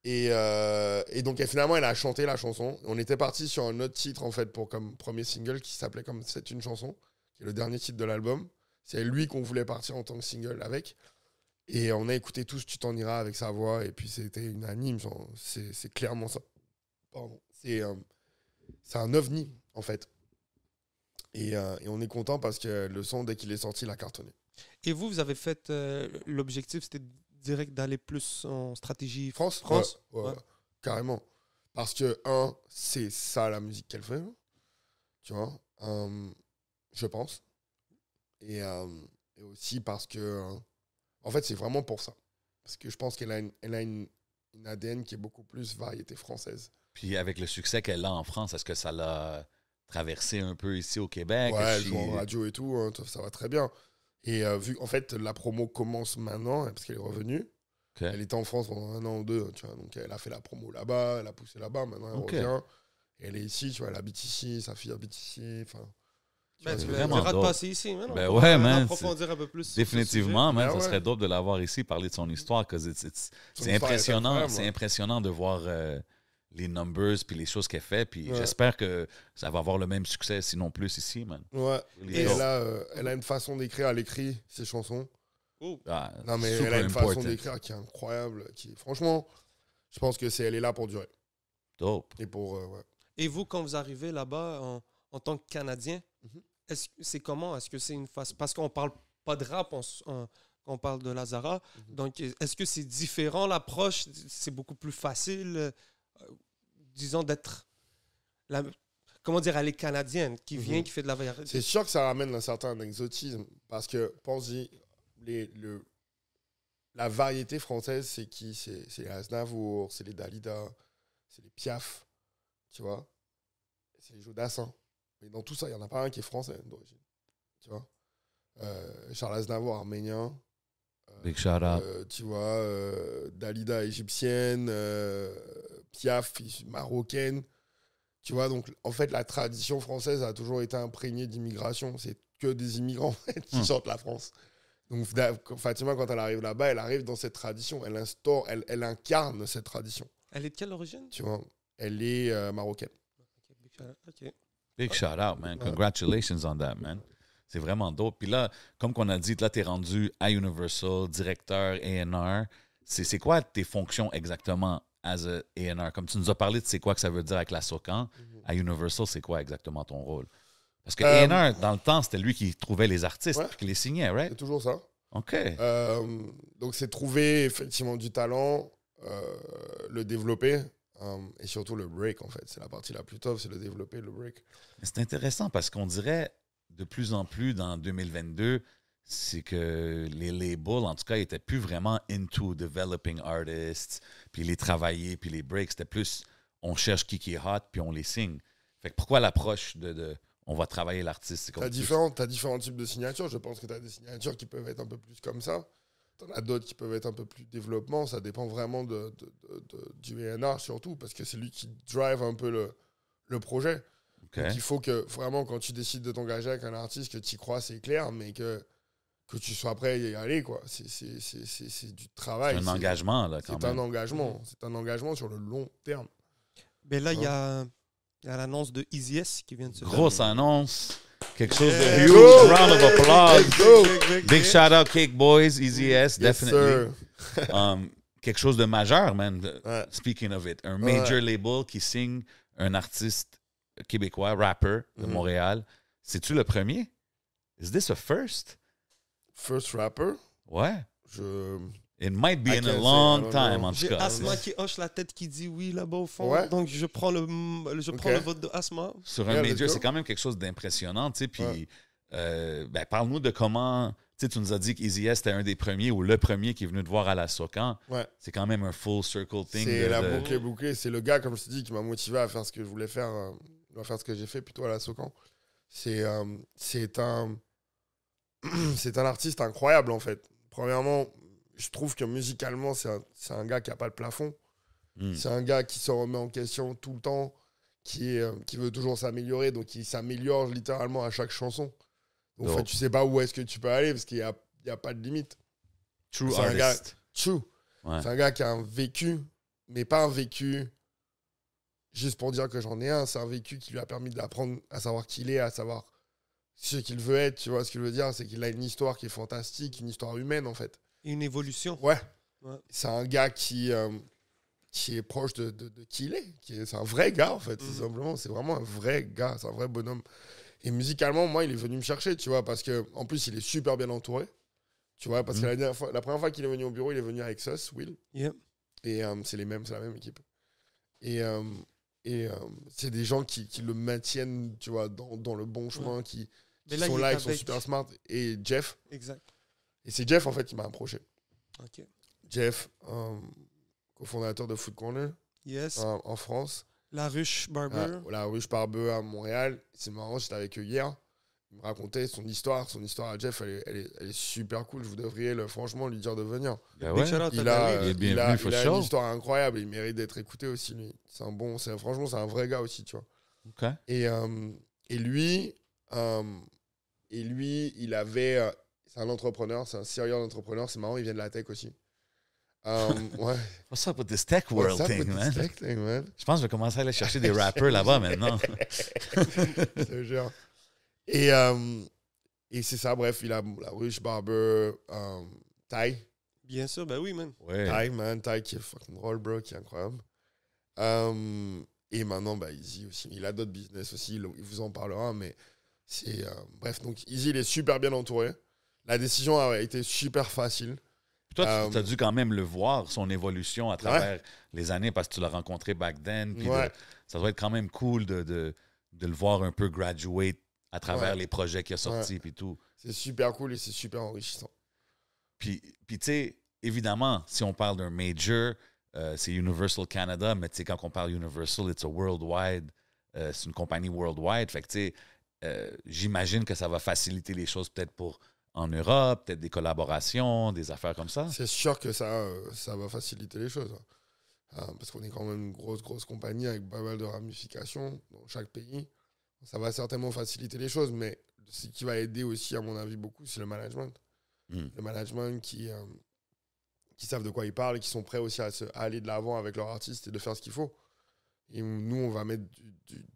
S3: Euh, et, donc, finalement, elle a chanté la chanson. On était parti sur un autre titre, en fait, pour comme premier single qui s'appelait comme C'est une chanson, qui est le dernier titre de l'album. C'est lui qu'on voulait partir en tant que single avec. Et on a écouté tous Tu t'en iras avec sa voix. Et puis, c'était anime C'est clairement ça. Pardon. C'est un ovni, en fait. Euh, et, on est content parce que le son, dès qu'il est sorti, il a cartonné.
S1: Et vous, vous avez fait. Euh, l'objectif, c'était direct d'aller plus en
S3: stratégie France France Carrément. Parce que, un, c'est ça la musique qu'elle fait. Tu vois hum, Je pense. Hum, et, aussi parce que. en fait, c'est vraiment pour ça. Parce que je pense qu'elle a, une, elle a une, une, ADN qui est beaucoup plus variété française.
S2: Puis avec le succès qu'elle a en France, est-ce que ça l'a traversé un peu ici au Québec? Ouais, elle joue en radio
S3: et tout, hein, ça va très bien. Et euh, vu en fait, la promo commence maintenant, hein, parce qu'elle est revenue. Elle était en France pendant un an ou deux, tu vois. Donc, elle a fait la promo là-bas, elle a poussé là-bas, maintenant elle revient. elle est ici, tu vois, elle habite ici, sa fille habite ici, enfin... Ben, tu verras de
S2: passer ici, Ben ouais, approfondir un peu plus. Définitivement, man, ben serait dope de l'avoir ici, parler de son histoire, parce que c'est impressionnant, c'est impressionnant de voir euh, les numbers puis les choses qu'elle fait. Puis j'espère que ça va avoir le même succès, sinon plus ici, man.
S3: Et elle euh, a, elle a, une façon d'écrire, elle écrit ses chansons. Ah, mais elle a une façon d'écrire qui est incroyable. Qui, franchement, je pense que c'est elle est là pour durer. Et, pour, euh, Et vous, quand vous
S1: arrivez là-bas en, tant que Canadien, mhm. c'est comment Est-ce que c'est une façon... Parce qu'on parle pas de rap, on, on parle de Lazara. Mhm. Donc, est-ce que c'est différent l'approche C'est beaucoup plus facile disons, d'être. La,
S3: comment dire, elle est canadienne, qui vient, mhm. qui fait de la variété. C'est sûr que ça ramène un certain exotisme, parce que, pensez y le, la variété française, c'est qui C'est les Aznavour, c'est les Dalida, c'est les Piaf, tu vois C'est les Jodassins Mais dans tout ça, il n'y en a pas un qui est français d'origine, tu vois euh, Charles Aznavour, arménien.
S2: Big shout out. Euh,
S3: tu vois, euh, Dalida égyptienne, Piaf, marocaine. Tu vois, donc en fait, la tradition française a toujours été imprégnée d'immigration. C'est que des immigrants qui hmm. sortent la France. Donc Fatima, quand elle arrive là-bas, elle arrive dans cette tradition. Elle instaure, elle, elle incarne cette tradition. Elle est de quelle origine Tu vois, elle est euh, marocaine.
S2: Big shout out, man. Congratulations on that, man. C'est vraiment dope. Puis là, comme qu'on a dit, là, tu es rendu à Universal, directeur, ANR. C'est quoi tes fonctions exactement as Comme tu nous as parlé de c'est quoi que ça veut dire avec la Socan, hein, mhm. à Universal, c'est quoi exactement ton rôle? Parce que euh, A&R, dans le temps, c'était lui qui trouvait les artistes, qui les
S3: signait, right? C'est toujours ça. OK. Euh, donc, c'est trouver effectivement du talent, euh, le développer, et surtout le break, en fait. C'est la partie la plus tough, c'est le développer le break.
S2: C'est intéressant parce qu'on dirait de plus en plus dans 2022, c'est que les labels, en tout cas, étaient plus vraiment into developing artists, puis les travailler, puis les breaks. C'était plus on cherche qui, qui est hot, puis on les signe. Fait que pourquoi l'approche de, de, on va travailler l'artiste T'as différents,
S3: as différents types de signatures. Je pense que tu as des signatures qui peuvent être un peu plus comme ça. T'en as d'autres qui peuvent être un peu plus développement. Ça dépend vraiment de, de, du ENR surtout, parce que c'est lui qui drive un peu le, le projet. Donc il faut que vraiment, quand tu décides de t'engager avec un artiste, que tu y crois, c'est clair, mais que que tu sois prêt à y aller, quoi. C'est du travail. C'est un engagement, là, quand même. C'est un engagement. Mm. C'est un engagement sur le long terme. Mais là, il y hein? a, a l'annonce
S1: de EasyS qui vient de se Grosse
S2: annonce. Quelque chose de Big shout out, Cake Boys, EasyS, yes, definitely. Um, quelque chose de majeur, man. Speaking of it. Un major label qui signe un artiste québécois, rapper de mm-hmm. Montréal. C'est-tu le premier? Is this a first?
S3: First rapper? Ouais. Je.
S2: It might be in a long time, en tout cas. Asma
S1: qui hoche la tête, qui dit oui là-bas au fond. Donc, je prends le, je prends le vote de Asma.
S4: Sur un major, c'est quand
S2: même quelque chose d'impressionnant, tu sais. Puis, euh, ben, parle-nous de comment. Tu, sais, tu nous as dit qu'Easy S était un des premiers ou le premier qui est venu te voir à la Socan. Ouais. C'est quand même un full circle thing. C'est la
S3: C'est le gars, comme je te dis, qui m'a motivé à faire ce que je voulais faire, euh, à faire ce que j'ai fait plutôt à la Socan. C'est euh, c'est un c'est un artiste incroyable en fait. Premièrement, je trouve que musicalement, c'est un, gars qui n'a pas de plafond. Hmm. C'est un gars qui se remet en question tout le temps, qui, euh, qui veut toujours s'améliorer, donc il s'améliore littéralement à chaque chanson. En fait, tu sais pas où est-ce que tu peux aller parce qu'il n'y a, y a, pas de limite. True C'est un, true. un gars qui a un vécu, mais pas un vécu juste pour dire que j'en ai un. C'est un vécu qui lui a permis d'apprendre à savoir qui il est, à savoir ce qu'il veut être, tu vois ce qu'il veut dire, c'est qu'il a une histoire qui est fantastique, une histoire humaine en fait. Une évolution. Ouais. C'est un gars qui, euh, qui est proche de, de, qui il est. C'est un vrai gars en fait, mhm. simplement. C'est vraiment un vrai gars, c'est un vrai bonhomme. Et musicalement, moi, il est venu me chercher, tu vois, parce que en plus, il est super bien entouré. Tu vois, parce que mhm. la, fois, la première fois qu'il est venu au bureau, il est venu avec Sus, Will. Et euh, c'est les mêmes, c'est la même équipe. Et, euh, et c'est des gens qui, qui, le maintiennent, tu vois, dans, dans le bon chemin, qui, mais sont super smart. Et Jeff. Exact. Et c'est Jeff, en fait, qui m'a approché. Jeff, euh, cofondateur de Foot Corner. Yes. en France. La Ruche Barber. Ah, la Ruche Barber à Montréal. C'est marrant, j'étais avec eux hier. il me racontait son histoire. Son histoire à Jeff, elle est, super cool. Vous devrais franchement, lui dire de venir. Bah il a, une histoire incroyable. Il mérite d'être écouté aussi, lui. C'est un bon... Franchement, c'est un vrai gars aussi, tu
S2: vois.
S3: Et, euh, et lui, euh, et lui, il avait. Euh, c'est un entrepreneur, c'est un sérieux entrepreneur. C'est marrant, il vient de la tech aussi. Euh, ouais. What's
S2: up with this tech world thing, man? tech thing, man? Je pense que je vais commencer à aller chercher des rappers là-bas maintenant.
S3: genre. Et, et c'est ça, bref, il a la ruche, Barber, Thai. Bien sûr, ben oui, man. Ouais. man, Thai qui est fucking drôle, bro, qui est incroyable. et maintenant, bah, ben, a aussi. Il a d'autres business aussi, il vous en parlera, mais euh, bref, donc Easy il est super bien entouré. La décision a été super facile. toi, tu euh, as dû
S2: quand même le voir, son évolution à travers les années, parce que tu l'as rencontré back then. ça doit être quand même cool de, de, le voir un peu graduate à travers les projets qu'il a sortis puis tout.
S3: C'est super cool et c'est super enrichissant.
S2: Puis, puis tu sais, évidemment, si on parle d'un major, euh, c'est Universal Canada, mais tu sais, quand on parle Universal, worldwide, c'est une compagnie worldwide. Fait que tu sais, euh, j'imagine que ça va faciliter les choses peut-être pour en
S3: Europe, peut-être des collaborations,
S2: des affaires comme ça. C'est
S3: sûr que ça, euh, ça va faciliter les choses. Hein. Euh, parce qu'on est quand même une grosse, grosse compagnie avec pas mal de ramifications dans chaque pays. Ça va certainement faciliter les choses, mais ce qui va aider aussi, à mon avis, beaucoup, c'est le management. Hmm. Le management qui, qui savent de quoi ils parlent et qui sont prêts aussi à, se, aller de l'avant avec leur artiste et de faire ce qu'il faut. Et nous, on va mettre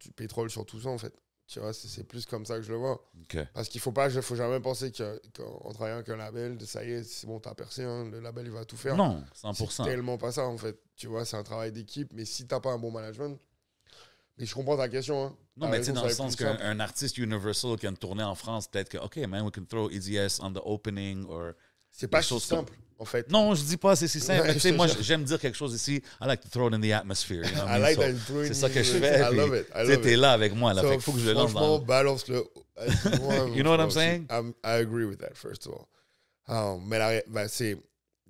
S3: du pétrole sur tout ça, en fait. Tu vois, c'est plus comme ça que je le vois. Parce qu'il faut pas, faut jamais penser qu'en travaillant avec un label, ça y est, c'est bon, t'as percé, hein, le label il va tout faire. Non, 100%. C'est tellement pas ça en fait. Tu vois, c'est un travail d'équipe, mais si t'as pas un bon management, mais je comprends ta question. Hein. Non, mais tu dans le sens qu'un
S2: artiste Universal qui a tournée en France, peut-être que, OK, man, we can throw EDS on the opening or c'est pas si simple.
S3: En fait. Non, je dis pas c'est si
S2: simple. sais, moi, j'aime dire quelque chose ici. I like to throw it in the atmosphere. You know C'est ça que je fais. I love it. là avec moi. Là, fait, faut que je le lance dans...
S3: balance le. Euh, you know what I'm saying? I agree with that, first of all. Um, mais là ben, c'est.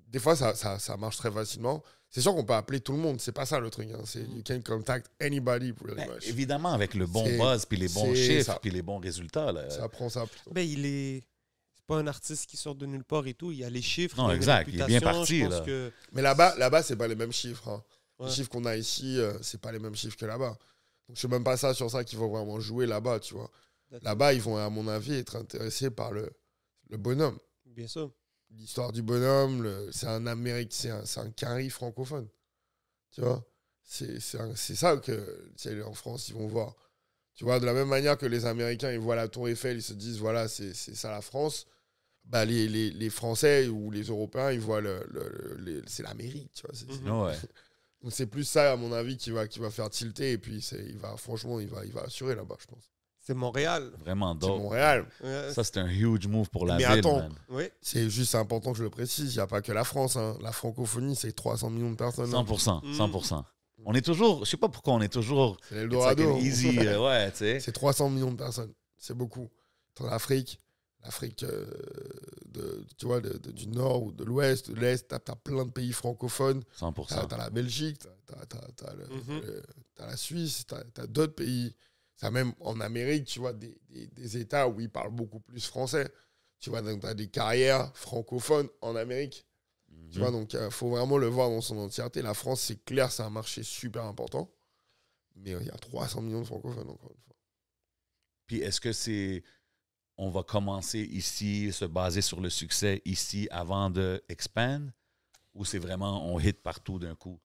S3: Des fois, ça, ça, ça, marche très facilement. C'est sûr qu'on peut appeler tout le monde. C'est pas ça le truc. Hein. C'est you can contact anybody really ben, much. Évidemment, avec le bon buzz, puis les bons chiffres,
S2: puis les bons
S1: résultats.
S3: Là. Ça prend ça. Plutôt. Ben, il est pas un artiste qui sort de nulle part et tout. Il y a les chiffres. Non, exact. Il bien parti. Mais là-bas, là-bas, c'est pas les mêmes chiffres. Hein. Les chiffres qu'on a ici, euh, c'est pas les mêmes chiffres que là-bas. Donc c'est même pas ça sur ça qu'ils vont vraiment jouer là-bas, tu vois. Là-bas, ils vont, à mon avis, être intéressés par le, bonhomme. Bien sûr. L'histoire du bonhomme, c'est un Amérique, c'est un, un carré francophone. Tu vois C'est ça que en France, ils vont voir. Tu vois, de la même manière que les Américains, ils voient la Tour Eiffel, ils se disent, voilà, c'est ça la France bah, les, Français ou les Européens, ils voient le, le, c'est l'Amérique, tu vois. Mhm. C'est, plus ça, à mon avis, qui va, qui va faire tilter. Et puis, c'est, il va, franchement, il va, il va assurer là-bas, je pense. C'est Montréal. Vraiment dope. C'est Montréal. Ça, c'est un huge move pour la Mais attends, Oui. c'est juste important que je le précise. Il n'y a pas que la France. Hein. La francophonie, c'est 300 millions de personnes. 100%. Hein. 100%. Mhm. On est toujours, je sais pas pourquoi on est toujours. C'est l'Eldorado. easy, euh, C'est 300 millions de personnes. C'est beaucoup. Dans l'Afrique... Afrique euh, de, tu vois, du Nord ou de l'Ouest, de l'Est, tu as plein de pays francophones. Tu T'as as la Belgique, tu as, as, la Suisse, as d'autres pays. Ça même en Amérique, tu vois, des, des, États où ils parlent beaucoup plus français. Tu vois, donc as des carrières francophones en Amérique. Mhm. Tu vois, donc il euh, faut vraiment le voir dans son entièreté. La France, c'est clair, c'est un marché super important. Mais euh, il y a 300 millions de francophones, encore une fois.
S2: Puis est-ce que c'est on va commencer ici, se baser sur le succès ici avant de expand? Ou c'est vraiment on hit partout d'un coup?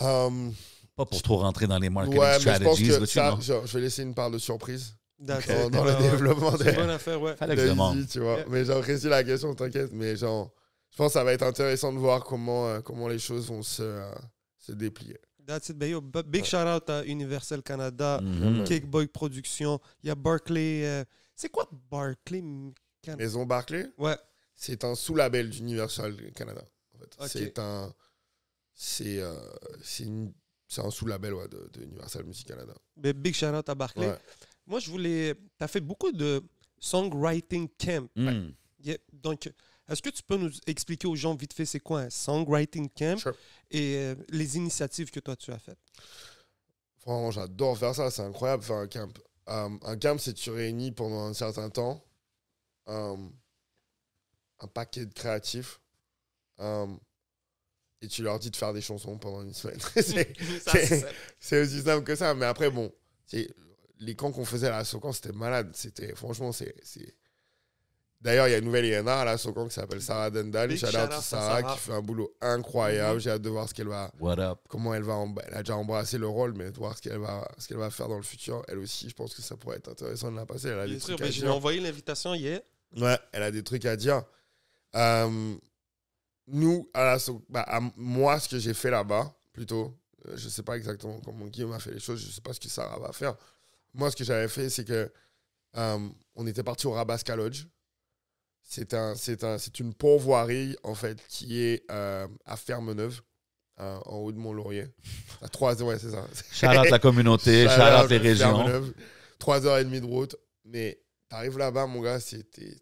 S3: Um, Pas pour trop rentrer dans les marketing je, je, vais laisser une part de surprise. Dans, le développement des. Bonne affaire, ouais. la question, t'inquiète. Mais genre, je pense que ça va être intéressant de voir comment, euh, comment les choses vont se, euh, se déplier.
S1: That's it. Ben, big shout out à Universal Canada, mm -hmm. Cakeboy
S3: Productions,
S1: il y a Barclay. Euh, c'est quoi Barclay Canada? Maison Barclay?
S3: Ouais. C'est un sous-label d'Universal Canada. C'est un. Euh, c'est un sous-label ouais, de, Music Canada. Mais big shout à Barclay.
S1: Moi, je voulais. Tu as fait beaucoup de songwriting camp. Hmm. Donc, est-ce que tu peux nous expliquer aux gens vite fait c'est quoi un songwriting camp et euh,
S3: les initiatives que toi tu as faites? Franchement, j'adore faire ça, c'est incroyable faire un camp. Euh, un camp, c'est tu réunis pendant un certain temps euh, un paquet de créatifs euh, et tu leur dis de faire des chansons pendant une semaine. c'est aussi simple que ça. Mais après, bon, les camps qu'on faisait à la Socan, c'était malade. c'était Franchement, c'est D'ailleurs, il y a une nouvelle INA à la con qui s'appelle Sarah Dendal. Shout out Sarah, qui fait un boulot incroyable. Mm-hmm. J'ai hâte de voir ce qu'elle va. Comment elle va. Elle a déjà embrassé le rôle, mais de voir ce qu'elle va, ce qu'elle va faire dans le futur. Elle aussi, je pense que ça pourrait être intéressant de la passer. Elle a des trucs à dire. J'ai envoyé
S1: l'invitation hier.
S3: Ouais, elle a des trucs à dire. Euh, nous, à, la, bah, moi, ce que j'ai fait là-bas, plutôt, euh, je sais pas exactement comment Guillaume a fait les choses, je sais pas ce que Sarah va faire. Moi, ce que j'avais fait, c'est que euh, on était parti au Rabaska Lodge. C'est un, un, une pourvoirie, en fait, qui est euh, à Ferme-Neuve, euh, en haut de Mont-Laurier. À 3 heures, ouais, c'est ça. Charlotte la communauté, Charlotte les régions. 3 heures et demie de route. Mais t'arrives là-bas, mon gars, c'était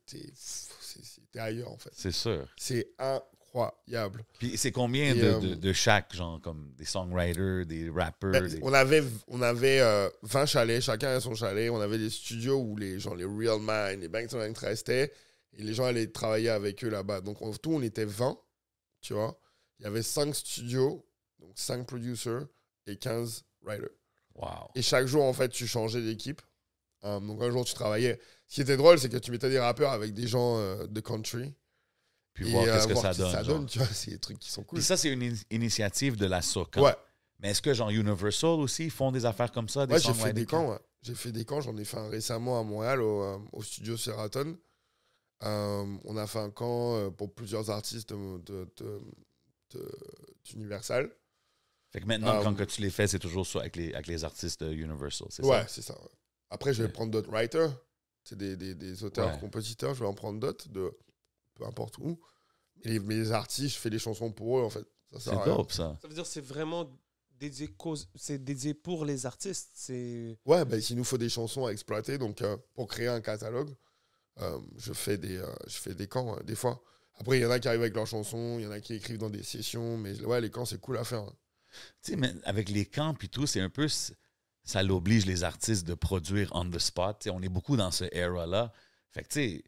S3: ailleurs, en fait. C'est sûr. C'est incroyable. Puis c'est combien
S2: euh, de, de, chaque, genre, comme des songwriters, des rappers? Ben, on
S3: avait, on avait 20 chalets, chacun a son chalet. On avait des studios où les, genre, les Real Mind, les restaient. Et les gens allaient travailler avec eux là-bas. Donc en tout, on était 20, tu vois. Il y avait 5 studios, donc 5 producers et 15 writers. Wow. Et chaque jour, en fait, tu changeais d'équipe. Euh, donc un jour, tu travaillais. Ce qui était drôle, c'est que tu mettais des rappeurs avec des gens euh, de country. Puis voir ce euh, que ça donne. tu vois, c'est des trucs qui sont cool. Et
S2: ça, c'est une initiative de la SOCA. Ouais. Mais est-ce que, genre, Universal aussi, ils font des affaires comme ça? Des ouais, j'ai fait des camps,
S3: J'ai fait des camps, j'en ai fait un récemment à Montréal, au, au studio Seraton. Euh, on a fait un camp euh, pour plusieurs artistes de, de, d'Universal.
S2: fait que maintenant, quand euh, que tu les fais, c'est toujours avec, les, avec les artistes Universal, c'est ouais, c'est ça.
S3: Après, je vais prendre d'autres writers, c'est des, des, des auteurs-compositeurs, je vais en prendre d'autres, de peu importe où. Mes les, artistes, je fais des chansons pour eux, en fait. c'est top, ça. Ça veut dire
S1: que c'est vraiment dédié, c'est dédié pour les artistes. C'est...
S3: Ouais, ben, il nous faut des chansons à exploiter donc, pour créer un catalogue. Euh, je, fais des, euh, je fais des camps, euh, des fois. Après, il y en a qui arrivent avec leurs chansons, il y en a qui écrivent dans des sessions, mais ouais, les camps, c'est cool à faire. Hein.
S2: Tu sais, mais avec les camps puis tout, c'est un peu. Ça l'oblige les artistes de produire on the spot. on est beaucoup dans ce era-là. Fait que, tu sais,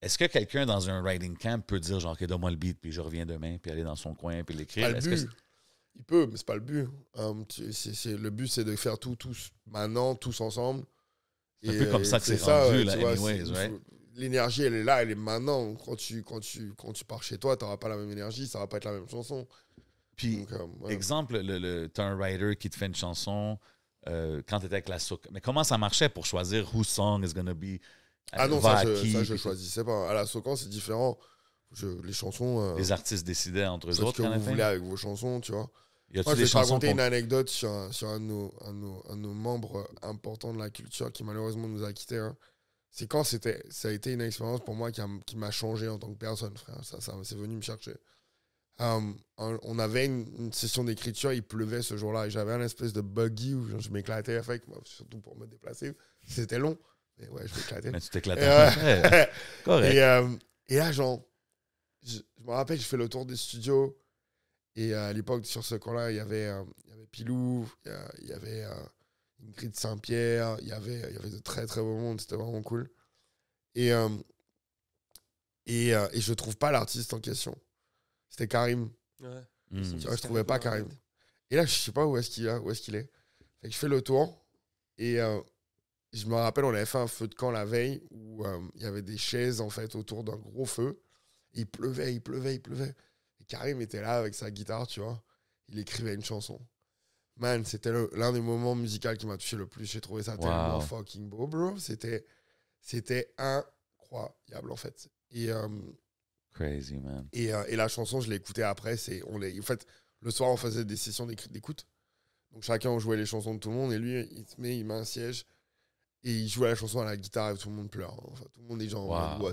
S2: est-ce que quelqu'un dans un writing camp peut dire, genre, que donne-moi le beat, puis je reviens demain, puis aller dans son coin, puis l'écrire?
S3: Il peut, mais c'est pas le but. Hum, le but, c'est de faire tout, tous, maintenant, tous ensemble. C'est un peu comme ça que c'est rendu, là, anyways, right? l'énergie, elle est là, elle est maintenant. Quand tu, quand tu, quand tu pars chez toi, tu n'auras pas la même énergie, ça va pas être la même chanson. Puis, euh,
S2: exemple, le, le as un writer qui te fait une chanson euh, quand tu étais avec la souk. Mais comment ça marchait pour choisir whose song is gonna be. Ah non, ça je, choisis. choisissais
S3: pas. À la Socan, hein, c'est différent. les chansons. Euh, les artistes décidaient entre eux autres. ce que vous voulez avec vos chansons, tu vois. Y Moi, je vais raconter une anecdote sur, un, de nos, nos, membres importants de la culture qui malheureusement nous a quittés. Hein. C'est quand c'était. Ça a été une expérience pour moi qui, m'a changé en tant que personne, frère. Ça, ça c'est venu me chercher. Euh, on avait une, session d'écriture, il pleuvait ce jour-là et j'avais un espèce de buggy où je, m'éclatais avec, moi, surtout pour me déplacer. C'était long, mais ouais, je m'éclatais. tu t'éclatais. Euh, Et, là, je, me rappelle, je fais le tour des studios et euh, à l'époque, sur ce coin-là, il y avait, euh, il y avait Pilou, il y, avait de Saint-Pierre, il y avait, il y avait de très très beaux mondes, c'était vraiment cool. Et, euh, et, euh, je trouve pas l'artiste en question. C'était Karim. Ouais. Hmm. ne je trouvais pas Karim. Et là, je sais pas où est-ce qu'il est. Où est, qu'il est. je fais le tour et euh, je me rappelle, on avait fait un feu de camp la veille où euh, il y avait des chaises en fait autour d'un gros feu. il pleuvait, il pleuvait, il pleuvait. Et Karim était là avec sa guitare, tu vois. Il écrivait une chanson. Man, c'était l'un des moments musicaux qui m'a touché le plus. J'ai trouvé ça tellement fucking beau, bro. C'était, c'était incroyable, en fait. Et, euh, Crazy, man. Euh, et, la chanson, je l'ai écoutée après. C'est, on en fait, le soir, on faisait des sessions d'écoute. Donc chacun, on jouait les chansons de tout le monde. Et lui, il se met, il met un siège. Et il joue la chanson à la guitare et tout le monde pleure. Hein. Enfin, tout le monde est genre, what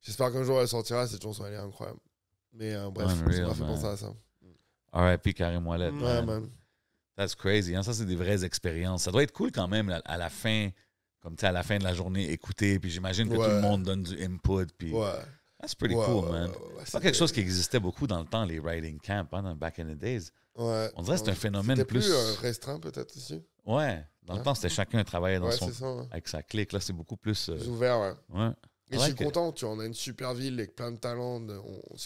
S3: J'espère qu'un jour, elle sortira. Cette chanson, elle est incroyable. Mais euh, bref, ça m'a fait ça.
S2: RIP Carré Moilette. Ouais, man. That's crazy. Hein. Ça, c'est des vraies expériences. Ça doit être cool quand même à la fin, comme tu à la fin de la journée, écouter. Puis j'imagine que tout le monde donne du input. Puis... Ouais. That's pretty cool, man. c'est pas quelque chose qui existait beaucoup dans le temps, les writing camps, hein, back in the days.
S3: On dirait que c'est un phénomène plus. plus euh, restreint peut-être aussi.
S2: Ouais. Dans le temps, c'était chacun travaillait dans son... avec sa clique. Là, c'est beaucoup plus. Euh, ouvert, ouais. Et je suis
S3: content, tu vois, on a une super ville avec plein de talents, on,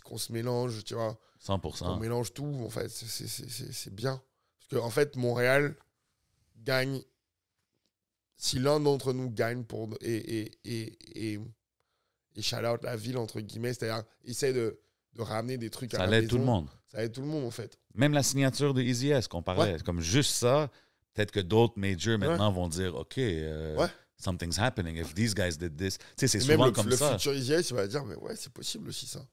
S3: qu'on on se mélange, tu vois. 100%. On mélange tout, en fait. C'est bien. Parce qu'en en fait, Montréal gagne. Si l'un d'entre nous gagne pour, et, et, et, et, et shout out la ville, entre guillemets, c'est-à-dire essaie de, de, ramener des trucs à la maison. Ça aide tout le monde. Ça aide tout le monde, en fait.
S2: Même la signature de Easy S qu'on parlait, comme juste ça, peut-être que d'autres majors maintenant vont dire OK, euh, something's happening if these guys did this. Tu sais, c'est souvent comme ça. ça. Le futur
S3: Easy S, il va dire Mais ouais, c'est possible aussi ça.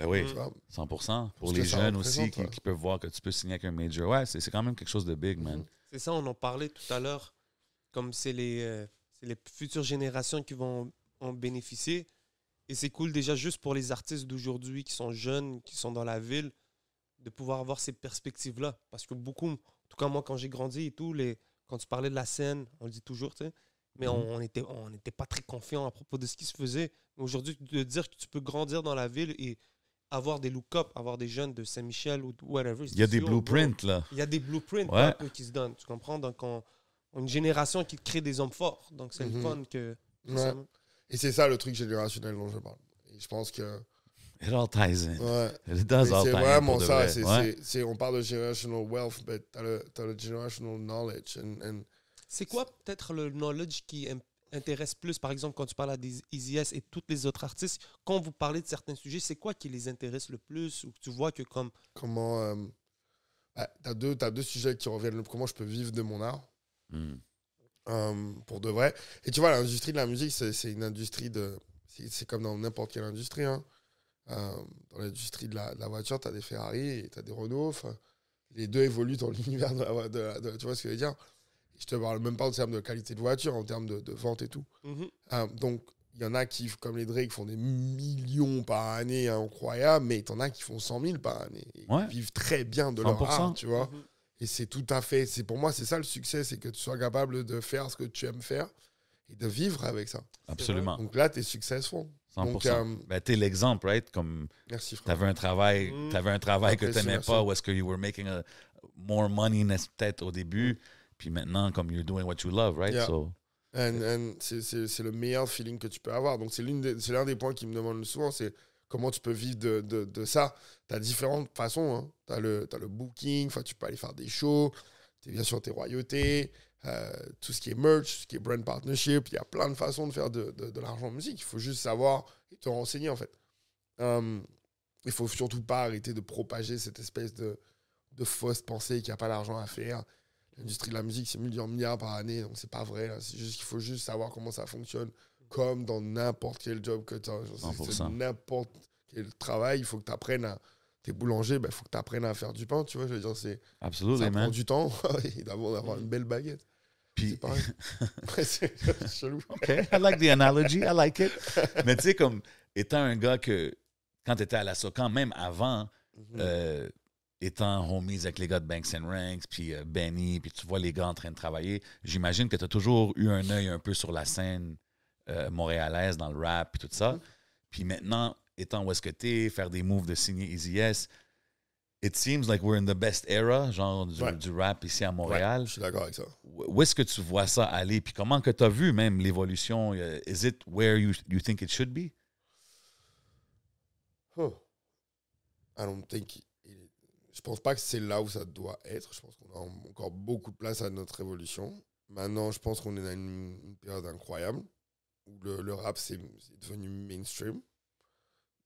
S3: Ben oui, 100%. Mm. Pour les jeunes aussi qui,
S2: peuvent voir que tu peux signer avec un major. Ouais, c'est quand même quelque chose de big, man. Mm-hmm.
S3: C'est ça, on en parlait tout à l'heure.
S1: Comme c'est les, euh, les futures générations qui vont en bénéficier. Et c'est cool déjà juste pour les artistes d'aujourd'hui qui sont jeunes, qui sont dans la ville, de pouvoir avoir ces perspectives-là. Parce que beaucoup, en tout cas moi quand j'ai grandi et tout, les, quand tu parlais de la scène, on le dit toujours, tu sais, mais mm-hmm. on n'était on était pas très confiant à propos de ce qui se faisait. Aujourd'hui, de dire que tu peux grandir dans la ville et avoir des look-up, avoir des jeunes de Saint-Michel ou whatever. Il y a des blueprints, là. Il y a des blueprints qui se donnent, tu comprends? Donc, on, a une génération qui
S3: crée des hommes forts. Donc, c'est le mhm. fun que... Ouais. Et c'est ça le truc générationnel dont je parle. Et je pense que...
S2: It all Ouais. C'est vraiment ça. C'est,
S3: on parle de generational wealth, mais t'as le, le generational knowledge. And, and... C'est quoi
S1: peut-être le knowledge qui, intéresse plus, par exemple, quand tu parles à des EasyS et tous les autres artistes, quand vous parlez de certains sujets, c'est quoi qui les intéresse le plus Ou tu vois que comme. Comment. Euh,
S3: tu as, deux sujets qui reviennent. Comment je peux vivre de mon art hmm. euh, Pour de vrai. Et tu vois, l'industrie de la musique, c'est une industrie de. C'est comme dans n'importe quelle industrie. Hein. Euh, dans l'industrie de, la voiture, tu as des Ferrari et tu as des Renault. Les deux évoluent dans l'univers de, de, la. Tu vois ce que je veux dire je te parle même pas en termes de qualité de voiture, en termes de, vente et tout. Mhm. Euh, donc, il y en a qui, comme les Drake, font des millions par année hein, incroyable mais il y en a qui font 100 000 par année. Ils vivent très bien de leur art, tu vois. Mhm. Et c'est tout à fait. C'est pour moi, c'est ça le succès, c'est que tu sois capable de faire ce que tu aimes faire et de vivre avec ça. Absolument. Donc là, tu es successful. 100%.
S2: tu es l'exemple, right? Comme Merci, Tu avais un travail, mhm. avais un travail que tu n'aimais pas, ou est-ce que you were making a, uh, more money, peut-être au début. Mm. Puis maintenant, comme you're doing what you love, right?
S3: So. And, and c'est le meilleur feeling que tu peux avoir. Donc, c'est l'un des, points qui me demandent souvent, c'est comment tu peux vivre de, de, ça. Tu as différentes façons. Hein. Tu as, le booking, tu peux aller faire des shows, es, bien sûr tes royautés, euh, tout ce qui est merch, tout ce qui est brand partnership. Il y a plein de façons de faire de, de l'argent en musique. Il faut juste savoir et te renseigner en fait. Hum, il faut surtout pas arrêter de propager cette espèce de, de fausse pensée qu'il n'y a pas l'argent à faire, L'industrie de la musique, c'est millions milliards par année, donc c'est pas vrai. C'est juste qu'il faut juste savoir comment ça fonctionne, comme dans n'importe quel job que tu as. N'importe quel travail, il faut que tu apprennes à. T'es boulanger, il ben, faut que tu apprennes à faire du pain, tu vois. Je veux dire, c'est. Absolument. Ça prend du temps, d'avoir une belle baguette. Puis. C'est chelou. OK,
S2: I like the analogy, I like it. Mais tu sais, comme étant un gars que, quand tu étais à la SOCAN, même avant, mhm. euh, étant homies avec les gars de Banks and Ranks, puis euh, Benny, puis tu vois les gars en train de travailler, j'imagine que tu as toujours eu un œil un peu sur la scène euh, montréalaise, dans le rap, puis tout ça. Mm-hmm. Puis maintenant, étant où est-ce que t'es, faire des moves de signer Easy S, it seems like we're in the best era, genre du, rap ici à Montréal. je suis d'accord avec ça. Où est-ce que tu vois ça aller? Puis comment que tu as vu même l'évolution? Euh, is it where you, you think it should be?
S3: Huh. I don't think je pense pas que c'est là où ça doit être. Je pense qu'on a encore beaucoup de place à notre évolution. Maintenant, je pense qu'on est dans une, période incroyable où le, rap, c'est devenu mainstream.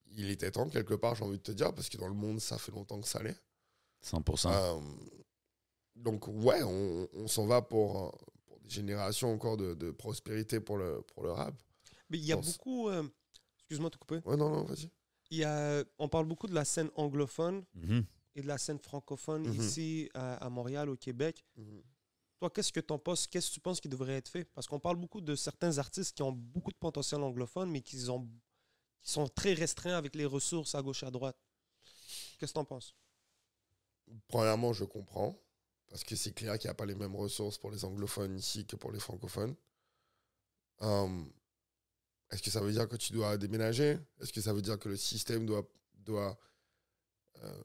S3: Il était temps, quelque part, j'ai envie de te dire, parce que dans le monde, ça fait longtemps que ça l'est. 100%. Euh, donc, ouais, on, s'en va pour, pour, des générations encore de, prospérité pour le, pour le rap. Mais il y a beaucoup.
S1: Euh, excuse-moi de te couper. Ouais, non, non, vas-y. On parle beaucoup de la scène anglophone. Mm et de la scène francophone mhm. ici à, Montréal, au Québec. Mhm. Toi, qu'est-ce que tu penses Qu'est-ce que tu penses qui devrait être fait Parce qu'on parle beaucoup de certains artistes qui ont beaucoup de potentiel anglophone, mais qui, sont très restreints avec les ressources à gauche et à droite. Qu'est-ce que tu en penses
S3: Premièrement, je comprends, parce que c'est clair qu'il n'y a pas les mêmes ressources pour les anglophones ici que pour les francophones. Hum, est-ce que ça veut dire que tu dois déménager Est-ce que ça veut dire que le système doit, doit euh,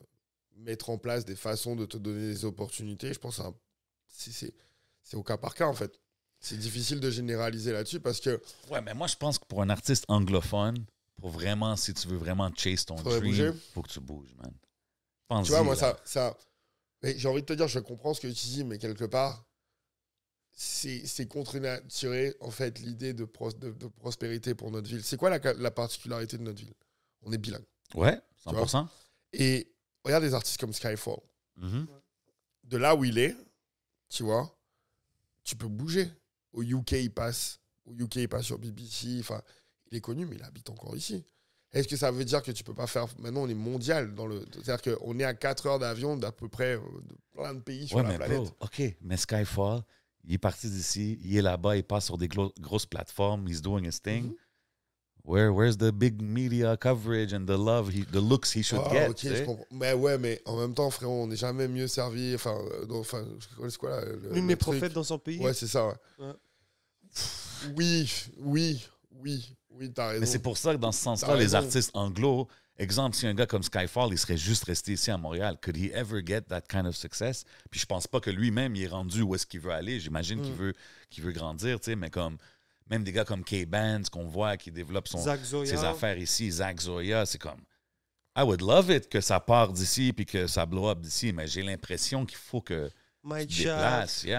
S3: mettre en place des façons de te donner des opportunités. Je pense que c'est au cas par cas, en fait. C'est difficile de généraliser là-dessus parce que. Ouais, mais moi, je pense que
S2: pour un artiste anglophone, pour vraiment, si tu veux vraiment chase ton dream, il faut que tu bouges, man. Pense tu vois, moi, ça.
S3: ça... J'ai envie de te dire, je comprends ce que tu dis, mais quelque part, c'est contre naturé en fait, l'idée de, de, prospérité pour notre ville. C'est quoi la, la particularité de notre ville On est bilingue. Ouais, 100%. Et regarde des artistes comme Skyfall. Mhm. De là où il est, tu vois, tu peux bouger. Au UK, il passe. Au UK, il passe sur BBC. Enfin, il est connu, mais il habite encore ici. Est-ce que ça veut dire que tu peux pas faire. Maintenant, on est mondial. dans le. C'est-à-dire qu'on est à 4 heures d'avion d'à peu près euh, de plein de pays sur la planète.
S2: OK, mais Skyfall, il est parti d'ici, il est là-bas, il passe sur des grosses plateformes, il doing his thing. Mhm. Where, where's the big media coverage and the love, he, the looks he should ah, get? Eh?
S3: mais ouais, mais en même temps, frérot, on n'est jamais mieux servi. Enfin, euh, enfin, c'est quoi le, prophète dans son pays. Ouais, c'est ça. Ouais. Oui, oui, oui, oui, t'as raison. Mais c'est pour ça que dans ce sens-là, les artistes
S2: anglo, exemple, si un gars comme Skyfall, il serait juste resté ici à Montréal, could he ever get that kind of success? Puis je pense pas que lui-même, il est rendu où est-ce qu'il veut aller. J'imagine mm. qu'il veut, qu'il veut grandir, tu sais, mais comme même des gars comme K-Bands qu'on voit qui développe son, ses affaires ici, Zach Zoya, c'est comme. I would love it que ça part d'ici puis que ça blow up d'ici, mais j'ai
S3: l'impression qu'il faut que. tu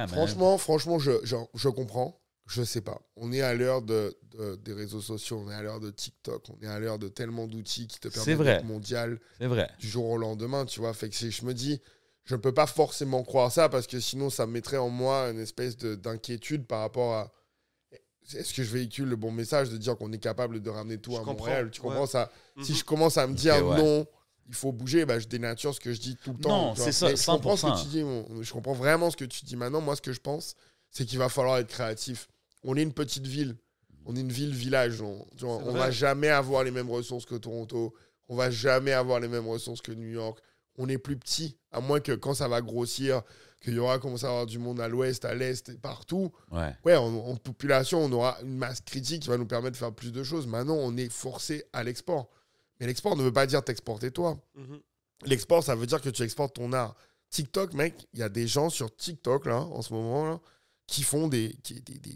S3: franchement, franchement, je, je, je comprends. Je sais pas. On est à l'heure de, des réseaux sociaux, on est à l'heure de TikTok, on est à l'heure de tellement d'outils qui te permettent d'être mondial vrai. du jour au lendemain, tu vois. Fait que je me dis, je ne peux pas forcément croire ça parce que sinon ça mettrait en moi une espèce d'inquiétude par rapport à est-ce que je véhicule le bon message de dire qu'on est capable de ramener tout à Montréal Tu comprends ça Si mhm. je commence à me dire non, il faut bouger, bah, je dénature ce que je dis tout le temps. Non, c'est ça, Je comprends, dis, je comprends vraiment ce que tu dis. Maintenant, moi, ce que je pense, c'est qu'il va falloir être créatif. On est une petite ville. On est une ville-village. On ne va jamais avoir les mêmes ressources que Toronto. On va jamais avoir les mêmes ressources que New York. On est plus petit, à moins que quand ça va grossir, qu'il y aura commencé à avoir du monde à l'ouest, à l'est et partout. Ouais, ouais en, population, on aura une masse critique qui va nous permettre de faire plus de choses. Maintenant, on est forcé à l'export. Mais l'export ne veut pas dire t'exporter toi. Mhm. L'export, ça veut dire que tu exportes ton art. TikTok, mec, il y a des gens sur TikTok, là, en ce moment, là, qui font des,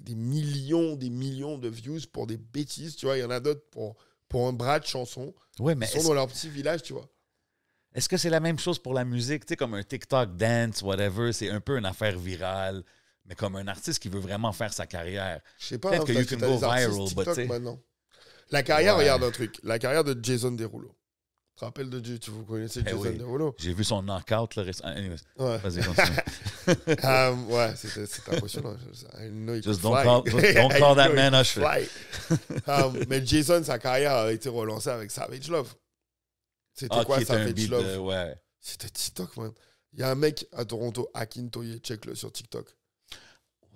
S3: des, millions, des millions de views pour des bêtises, tu vois. Il y en a d'autres pour, pour un bras de chanson. Ouais, mais ils sont dans leur petit village, tu vois.
S2: Est-ce que c'est la même chose pour la musique? Tu sais, comme un TikTok dance, whatever, c'est un peu une affaire virale, mais comme un artiste qui veut vraiment faire sa carrière.
S3: Je sais pas, peut-être que you can go viral, TikTok, maintenant. La carrière, regarde un truc. La carrière de Jason Derulo. Tu te rappelles de Dieu, tu vous ben Jason Derulo?
S2: J'ai vu son knockout le récemment. Anyways,
S4: ouais. Vas-y, continue. Um, ouais, c'était impressionnant. I Just don't call, don't call that man Usher.
S3: um, mais Jason, sa carrière a été relancée avec Savage Love. C'était ah, quoi ça, Love C'était TikTok, man. Il y a un mec à Toronto, Akin Toye, check-le sur TikTok.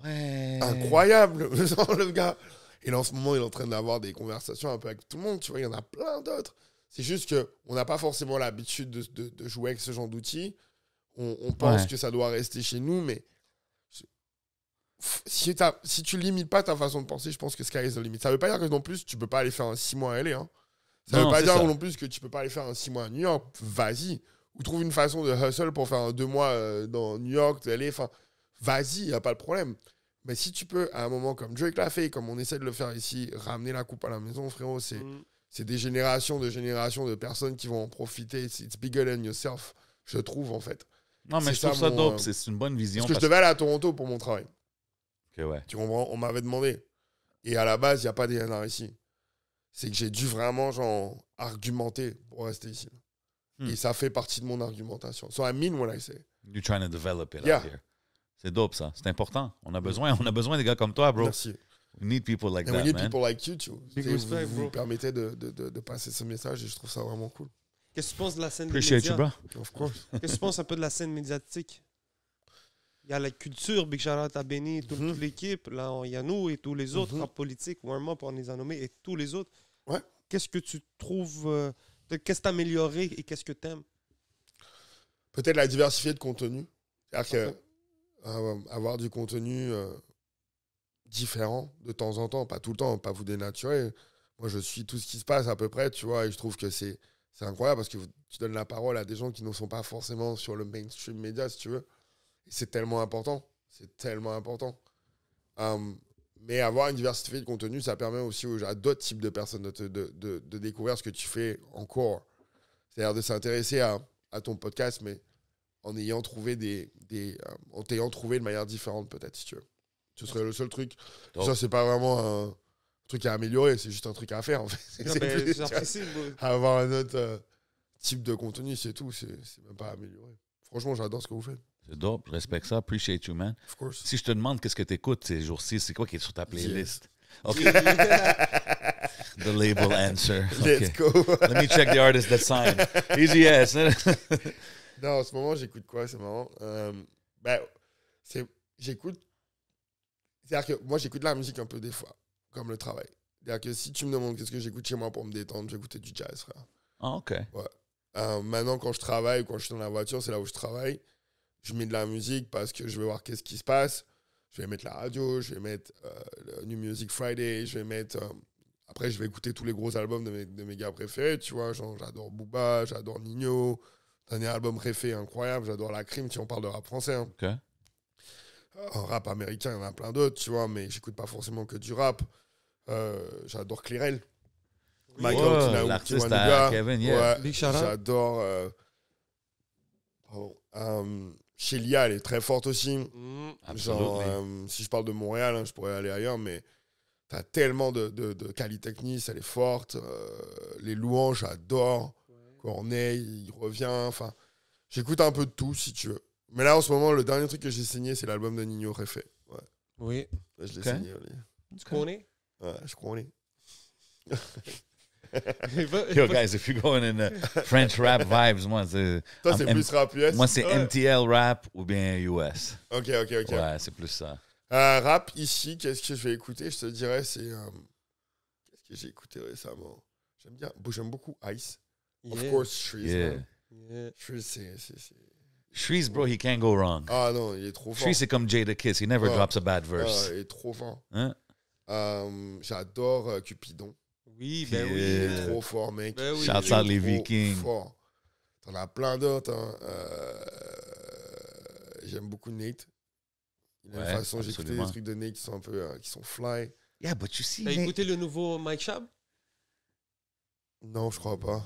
S3: Ouais. Incroyable, le gars. Et là, en ce moment, il est en train d'avoir des conversations un peu avec tout le monde. Tu vois, il y en a plein d'autres. C'est juste que on n'a pas forcément l'habitude de, jouer avec ce genre d'outils. On, pense que ça doit rester chez nous, mais si, si tu limites pas ta façon de penser, je pense que Sky is the limit. Ça veut pas dire que non plus, tu peux pas aller faire un 6 mois à LA. Hein. Ça ne veut pas dire non plus que tu peux pas aller faire un 6 mois à New York. Vas-y. Ou trouve une façon de hustle pour faire un 2 mois euh, dans New York, aller. Enfin, vas-y, il n'y a pas de problème. Mais si tu peux, à un moment comme Drake l'a fait, comme on essaie de le faire ici, ramener la coupe à la maison, frérot, c'est mm. des générations de générations de personnes qui vont en profiter. It's bigger than yourself, je trouve, en fait. Non, mais je trouve ça, dope. Euh, c'est une bonne vision. Parce que je devais aller à Toronto pour mon travail. ouais. Tu comprends On m'avait demandé. Et à la base, il n'y a pas des ici c'est que j'ai dû vraiment genre, argumenter pour rester ici. Hmm. Et ça fait partie de mon argumentation. So I mean what I say.
S2: You're trying to develop it here. C'est dope ça. C'est important. On a hmm. besoin. On a besoin des gars comme toi, bro. Merci. We need people like that, we need people like
S3: you, too. Vous, bro. vous permettez de, de, de, de, passer ce message et je trouve ça vraiment cool.
S1: Qu'est-ce que tu penses de la scène médiatique? Qu'est-ce que tu penses un peu de la scène médiatique? Il y a la culture, Big Charlotte a Béni, toute, mm-hmm. l'équipe. Là, il y a nous et tous les autres, mm-hmm. en politique, Warm on les a nommés, et tous les autres. Qu'est-ce que tu trouves, euh, qu'est-ce que tu amélioré et qu'est-ce que tu aimes?
S3: Peut-être la diversifier de contenu. C'est-à-dire euh, avoir du contenu euh, différent de temps en temps, pas tout le temps, pas vous dénaturer. Moi, je suis tout ce qui se passe à peu près, tu vois, et je trouve que c'est incroyable parce que tu donnes la parole à des gens qui ne sont pas forcément sur le mainstream média, si tu veux. Et c'est tellement important. C'est tellement important. Um, mais avoir une diversité de contenu, ça permet aussi aux à d'autres types de personnes de, de, de, découvrir ce que tu fais encore. C'est-à-dire de s'intéresser à, à, ton podcast, mais en ayant trouvé des, des euh, en t'ayant trouvé de manière différente peut-être si tu veux. Ce serait le seul truc. Ça, Ça c'est pas vraiment un truc à améliorer, c'est juste un truc à faire en fait. avoir un autre euh, type de contenu, c'est tout, c'est même pas améliorer. Franchement, j'adore ce que vous faites
S2: dope, je respecte ça. Appreciate you, man. Of course. Si je te demande qu'est-ce que tu écoutes ces jours-ci, c'est quoi qui est sur ta playlist? Okay. the label answer. Let's go. Let me check the artist that signed. Easy yes.
S3: non, en ce moment, j'écoute quoi? C'est marrant. Euh, ben, j'écoute. C'est-à-dire que moi, j'écoute la musique un peu des fois, comme le travail. C'est-à-dire que si tu me demandes qu'est-ce que j'écoute chez moi pour me détendre, j'écoute du jazz, frère. Ah, ok. Ouais. Euh, maintenant, quand je travaille, quand je suis dans la voiture, c'est là où je travaille je mets de la musique parce que je vais voir qu'est-ce qui se passe. Je vais mettre la radio, je vais mettre euh, New Music Friday, je vais mettre. Euh, après, je vais écouter tous les gros albums de mes, de gars préférés, tu vois. j'adore Booba, j'adore Nino. Dernier album préféré incroyable, j'adore La Crime, si on parle de rap français. Hein. OK rap américain, il y en a plein d'autres, tu vois, mais j'écoute pas forcément que du rap. Euh, j'adore Clirel. Michael l'artiste à Kevin, yeah. J'adore. Oh, um, chez Lia, elle est très forte aussi. Mm. Ah, bah, euh, si je parle de Montréal, hein, je pourrais aller ailleurs, mais tu as tellement de, de, de elle est forte. Euh, les louanges, j'adore. Corneille, il revient. Enfin, j'écoute un peu de tout si tu veux. Mais là, en ce moment, le dernier truc que j'ai signé, c'est l'album de Nino Refé. Oui. je l'ai saigné. signé. crois Ouais, je Yo, guys, if you're going in uh, French rap vibes,
S2: moi, c'est. Toi, c'est plus rap US. Moi, c'est MTL rap ou bien US. Ok, ok, ok. Ouais, c'est plus ça.
S3: Euh, rap ici, qu'est-ce que je vais écouter Je te dirais, c'est. Euh, qu'est-ce que j'ai écouté récemment J'aime bien. J'aime beaucoup Ice. Of course, Shreeze. Yeah. Shreeze, c'est.
S2: Shreeze, bro, he can't go wrong. Ah non, il est trop fort. Shreeze, c'est comme Jada Kiss. He never ah. drops a bad ah, verse. il est trop fort.
S3: Hein? Euh, j'adore Cupidon. Oui, ben oui. Il est trop ben fort, mec. Ben Shout out les Vikings. Fort. en a plein d'autres. Hein. Euh, j'aime beaucoup Nate. De toute façon, j'ai écouté des trucs de Nate qui sont un peu, euh, qui sont fly. Yeah, but you see. T'as écouté le nouveau Mike Shab? Non, je crois pas.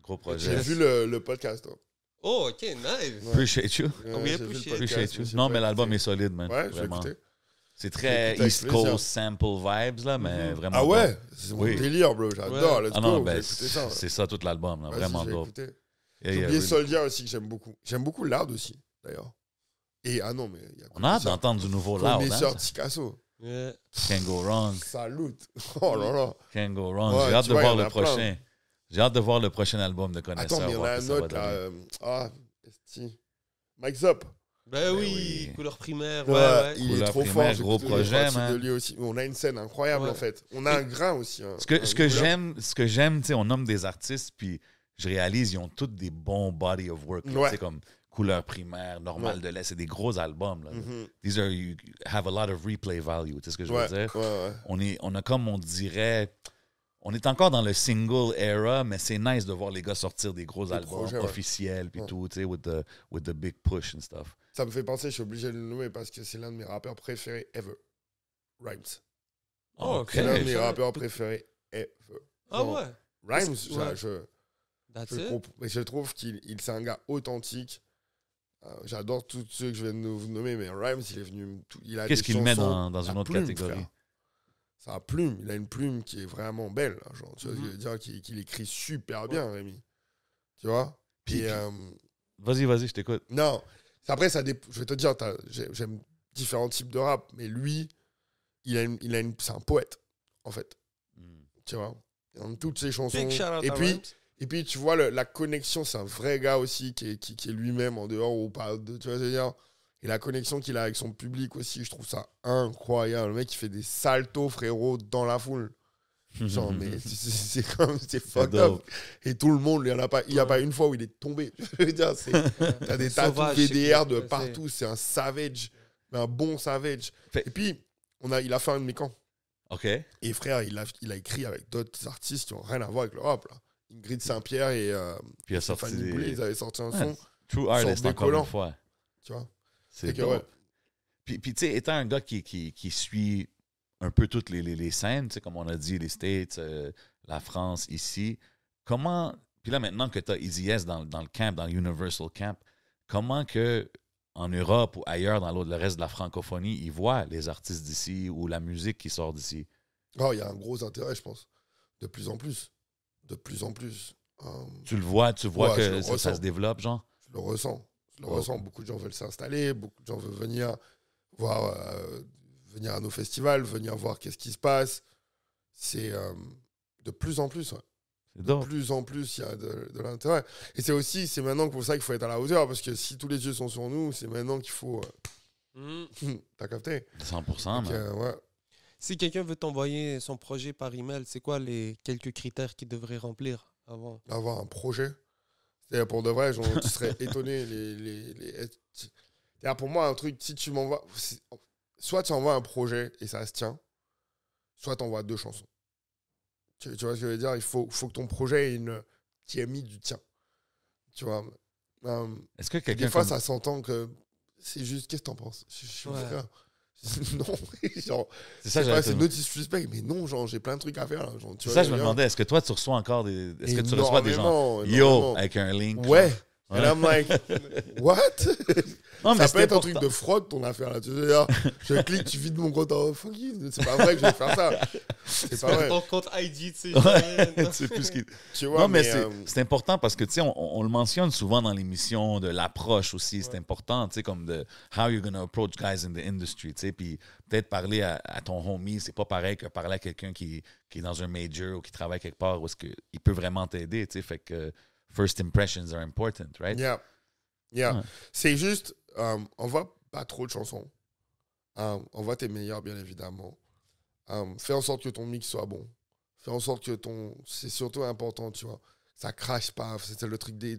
S3: Gros projet. J'ai vu le, le podcast. Hein. Oh, ok, nice. Ouais. Appreciate you. Non, mais
S2: l'album est solide, man. Ouais, j'ai écouté. C'est très East Coast sample vibes, là, mais mm-hmm. vraiment. Ah ouais? C'est mon délire, bro. J'adore. Let's ah go. Ben, c'est ça, tout l'album,
S3: là. vraiment dope. J'ai oublié Soldier aussi, que j'aime beaucoup. J'aime beaucoup lard aussi, d'ailleurs. Et ah non, mais. On a hâte d'entendre du nouveau Loud. Premier hein. sorti Picasso. Can't go wrong. Salut. Oh là là.
S2: Can't go wrong. J'ai hâte de voir le prochain. J'ai hâte de voir le prochain album de Connaisseur. Attends, mais il y en a un autre là. Euh,
S3: ah, si. Mike's Up. Bah ben oui, couleur primaire. Ouais, ouais. Il est trop primaire, fort. Gros projet, On a une scène incroyable en fait. On a un grain aussi. Hein. ce que, ce que j'aime,
S2: ce que j'aime, tu sais, on nomme des artistes puis je réalise ils ont tous des bons body of work. C'est comme couleur primaire, normal de l'est, c'est des gros albums. Mm-hmm. These are you have a lot of replay value. Tu sais ce que je veux dire On est, on a comme on dirait. On est encore dans le single era, mais c'est nice de voir les gars sortir des gros albums officiels puis tout, tu sais, with the, with the big push and
S3: stuff. Ça me fait penser, je suis obligé de le nommer parce que c'est l'un de mes rappeurs préférés ever. Rhymes.
S4: Oh, oh C'est l'un de mes rappeurs
S3: préférés ever. Ah ouais. Rhymes, je, je, trouve qu'il c'est un gars authentique. Euh, j'adore tous ceux que je vais vous nommer, mais Rhymes, il est venu. Il a Qu'est-ce qu'il met dans, dans une autre catégorie Sa plume, il a une plume qui est vraiment belle. Hein, genre, tu je mm-hmm. veux dire qu'il écrit super bien, Rémi. Tu vois Puis. Euh, vas-y, vas-y, je t'écoute. Non, après, ça je vais te dire, j'aime différents types de rap, mais lui, il a, il a c'est un poète, en fait. Hmm. Tu vois Dans toutes ses chansons. Et puis, et puis, tu vois, la connexion, c'est un vrai gars aussi qui est, lui-même en dehors ou pas. De... Tu vois, je veux dire et la connexion qu'il a avec son public aussi, je trouve ça incroyable. Le mec, il fait des saltos, frérot, dans la foule. Genre, mhm. mais c'est comme, c'est fucked up. Et tout le monde, il n'y a, pas, y a pas une fois où il est tombé. Je veux dire, t'as des de PDR de partout, c'est un savage, un bon savage. Et puis, on a, il a fait un de Ok. Et frère, il a, il a écrit avec d'autres artistes qui n'ont rien à voir avec le rap. Là. Ingrid Saint-Pierre et euh, Puis il a ils avaient sorti un son. True Artist, encore une fois. Tu vois. C'est que, ouais.
S2: Puis, puis tu sais, étant un gars qui, qui suit un peu toutes les, les, scènes, comme on a dit, les States, euh, la France ici. Comment, puis là maintenant que tu as e dans, le camp, dans Universal Camp, comment que en Europe ou ailleurs dans le reste de la francophonie, ils voient les artistes d'ici ou la musique qui sort d'ici?
S3: Oh, il y a un gros intérêt, je pense. De plus en plus. De plus en plus. Hum. tu le vois, tu vois que ça, se développe, genre? Je le ressens. Je le ressens. Beaucoup de gens veulent s'installer, beaucoup de gens veulent venir voir euh, venir à nos festivals, venir voir qu'est-ce qui se passe. C'est euh, de plus en plus. De plus en plus, il y a de, l'intérêt. Et c'est aussi, c'est maintenant pour ça qu'il faut être à la hauteur, parce que si tous les yeux sont sur nous, c'est maintenant qu'il faut. Mmh. Euh... T'as capté
S1: 100%. Euh, si quelqu'un veut t'envoyer son projet par email, c'est quoi les quelques critères qu'il devrait remplir avant
S3: Avoir un projet. cest pour de vrai, je serais étonné. Les, Pour moi, un truc, si tu m'envoies soit tu envoies un projet et ça se tient, soit tu envoies deux chansons. Tu, vois ce que je veux dire Il faut, faut que ton projet ait une qui ait mis du tien. Tu vois hum, Est-ce que Des fois, ça s'entend que c'est juste. Qu'est-ce que t'en penses je, non, C'est ça, C'est suspect, mais non, genre, j'ai plein de trucs à faire. tu vois, ça, je me demandais, est-ce que toi,
S2: tu reçois encore des. Est-ce que tu reçois des gens Yo, avec un link Ouais là, je I'm like, what? ça peut être un truc
S3: de fraude ton affaire là. Tu veux dire, je clique, tu vides mon compte en it, C'est pas vrai que je vais faire ça. C'est pas vrai. Ton compte ID, tu sais. C'est plus qu'il... tu vois, non,
S2: mais, euh, c'est important parce que, tu sais, on, le mentionne souvent dans l'émission de l'approche aussi. C'est important, tu sais, comme de how you're going to approach guys in the industry, tu sais. Puis peut-être parler à, ton homie, c'est pas pareil que parler à quelqu'un qui, qui, est dans un major ou qui travaille quelque part où est -ce qu'il peut vraiment t'aider, tu sais. Fait que first impressions are important, right? Yeah.
S3: Yeah. C'est juste, euh, on voit pas trop de chansons. Euh, on voit tes meilleurs, bien évidemment. Euh, fais en sorte que ton mix soit bon. Fais en sorte que ton. C'est surtout important, tu vois. Ça crache pas. C'est le truc des.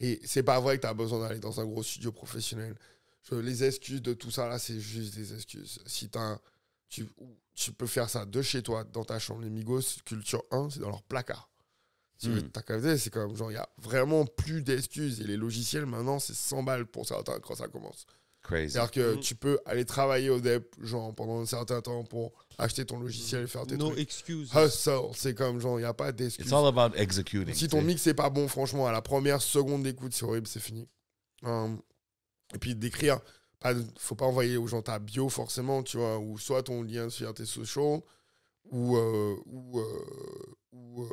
S3: et c'est pas vrai que tu as besoin d'aller dans un gros studio professionnel. les excuses de tout ça, là, c'est juste des excuses. Si as, tu, tu peux faire ça de chez toi, dans ta chambre. Les Migos, Culture 1, c'est dans leur placard. Mmh. veux c'est comme genre, il n'y a vraiment plus d'excuses. Et les logiciels, maintenant, c'est 100 balles pour certains quand ça commence. C'est-à-dire que hmm. tu peux aller travailler au DEP genre, pendant un certain temps pour acheter ton logiciel et faire tes no trucs. No excuse. Hustle, c'est comme genre, il n'y a pas d'excuses. It's all about executing. Si ton mix n'est pas bon, franchement, à la première seconde d'écoute, c'est horrible, c'est fini. Hum. et puis d'écrire, ne faut pas envoyer aux gens ta bio forcément, tu vois, ou soit ton lien sur tes socials ou, euh, euh, euh,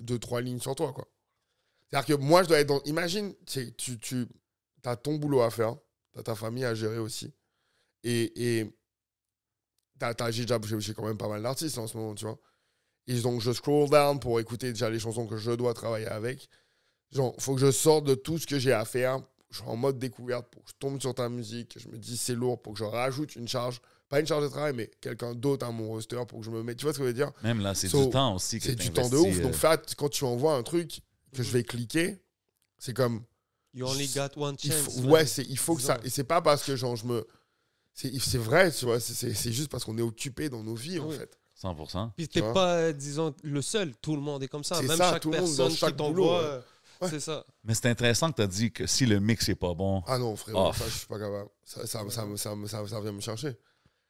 S3: deux, trois lignes sur toi. quoi. C'est-à-dire que moi, je dois être dans. Imagine, tu, as ton boulot à faire, tu as ta famille à gérer aussi. Et. tu j'ai quand même pas mal d'artistes en ce moment, tu vois. Et donc, je scroll down pour écouter déjà les chansons que je dois travailler avec. Genre, faut que je sorte de tout ce que j'ai à faire. Je suis en mode découverte pour que je tombe sur ta musique. Je me dis, c'est lourd pour que je rajoute une charge pas une charge de travail, mais quelqu'un d'autre à mon roster pour que je me mette. Tu vois ce que je veux dire Même là, c'est du temps aussi. C'est du temps de ouf. Donc, euh, quand tu envoies un truc que je mm-hmm. vais cliquer, c'est comme. You only got one chance. ouais, c'est, il faut que ça. Et c'est pas parce que genre, je me. C'est, c'est vrai, tu vois. C'est, c'est juste parce qu'on est occupé dans nos vies, en fait. 100%. Puis t'es
S1: pas, disons, le seul. Tout le monde est comme ça. Même ça, chaque tout personne monde chaque qui t'envoie. Euh,
S3: c'est ça.
S2: Mais c'est intéressant que tu as dit que si le mix est pas bon. Ah non, frérot, ça, je
S3: suis pas capable. Ça, ça, ça, ça, vient me chercher.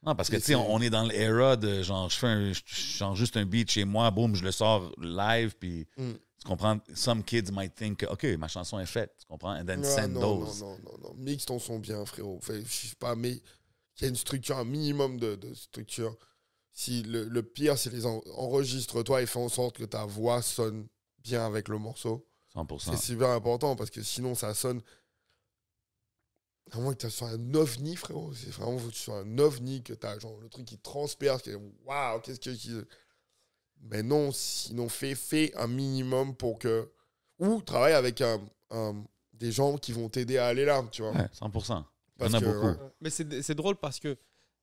S3: Non, parce que, tu sais, on, est
S2: dans l'era de genre, je fais change juste un beat chez moi, boum, je le sors live, puis mm. tu comprends? Some kids might think, OK, ma chanson est faite, tu comprends? And then send those.
S3: Non, non, non, non. mix ton son bien, frérot. Enfin, je sais pas, mais il y a une structure, un minimum de, structure. Si le, pire, c'est les enregistre-toi et fais en sorte que ta voix sonne bien avec le morceau. 100%. C'est super important parce que sinon, ça sonne à que tu sois un ovni, frérot. C'est vraiment, que tu sois un ovni, que tu as genre, le truc qui transperce, qui waouh, qu'est-ce que. Mais non, sinon, fais, fait un minimum pour que. Ou travaille avec un, des gens qui vont t'aider à aller là, tu vois. 100%. Parce Il en a beaucoup.
S1: Mais c'est drôle parce que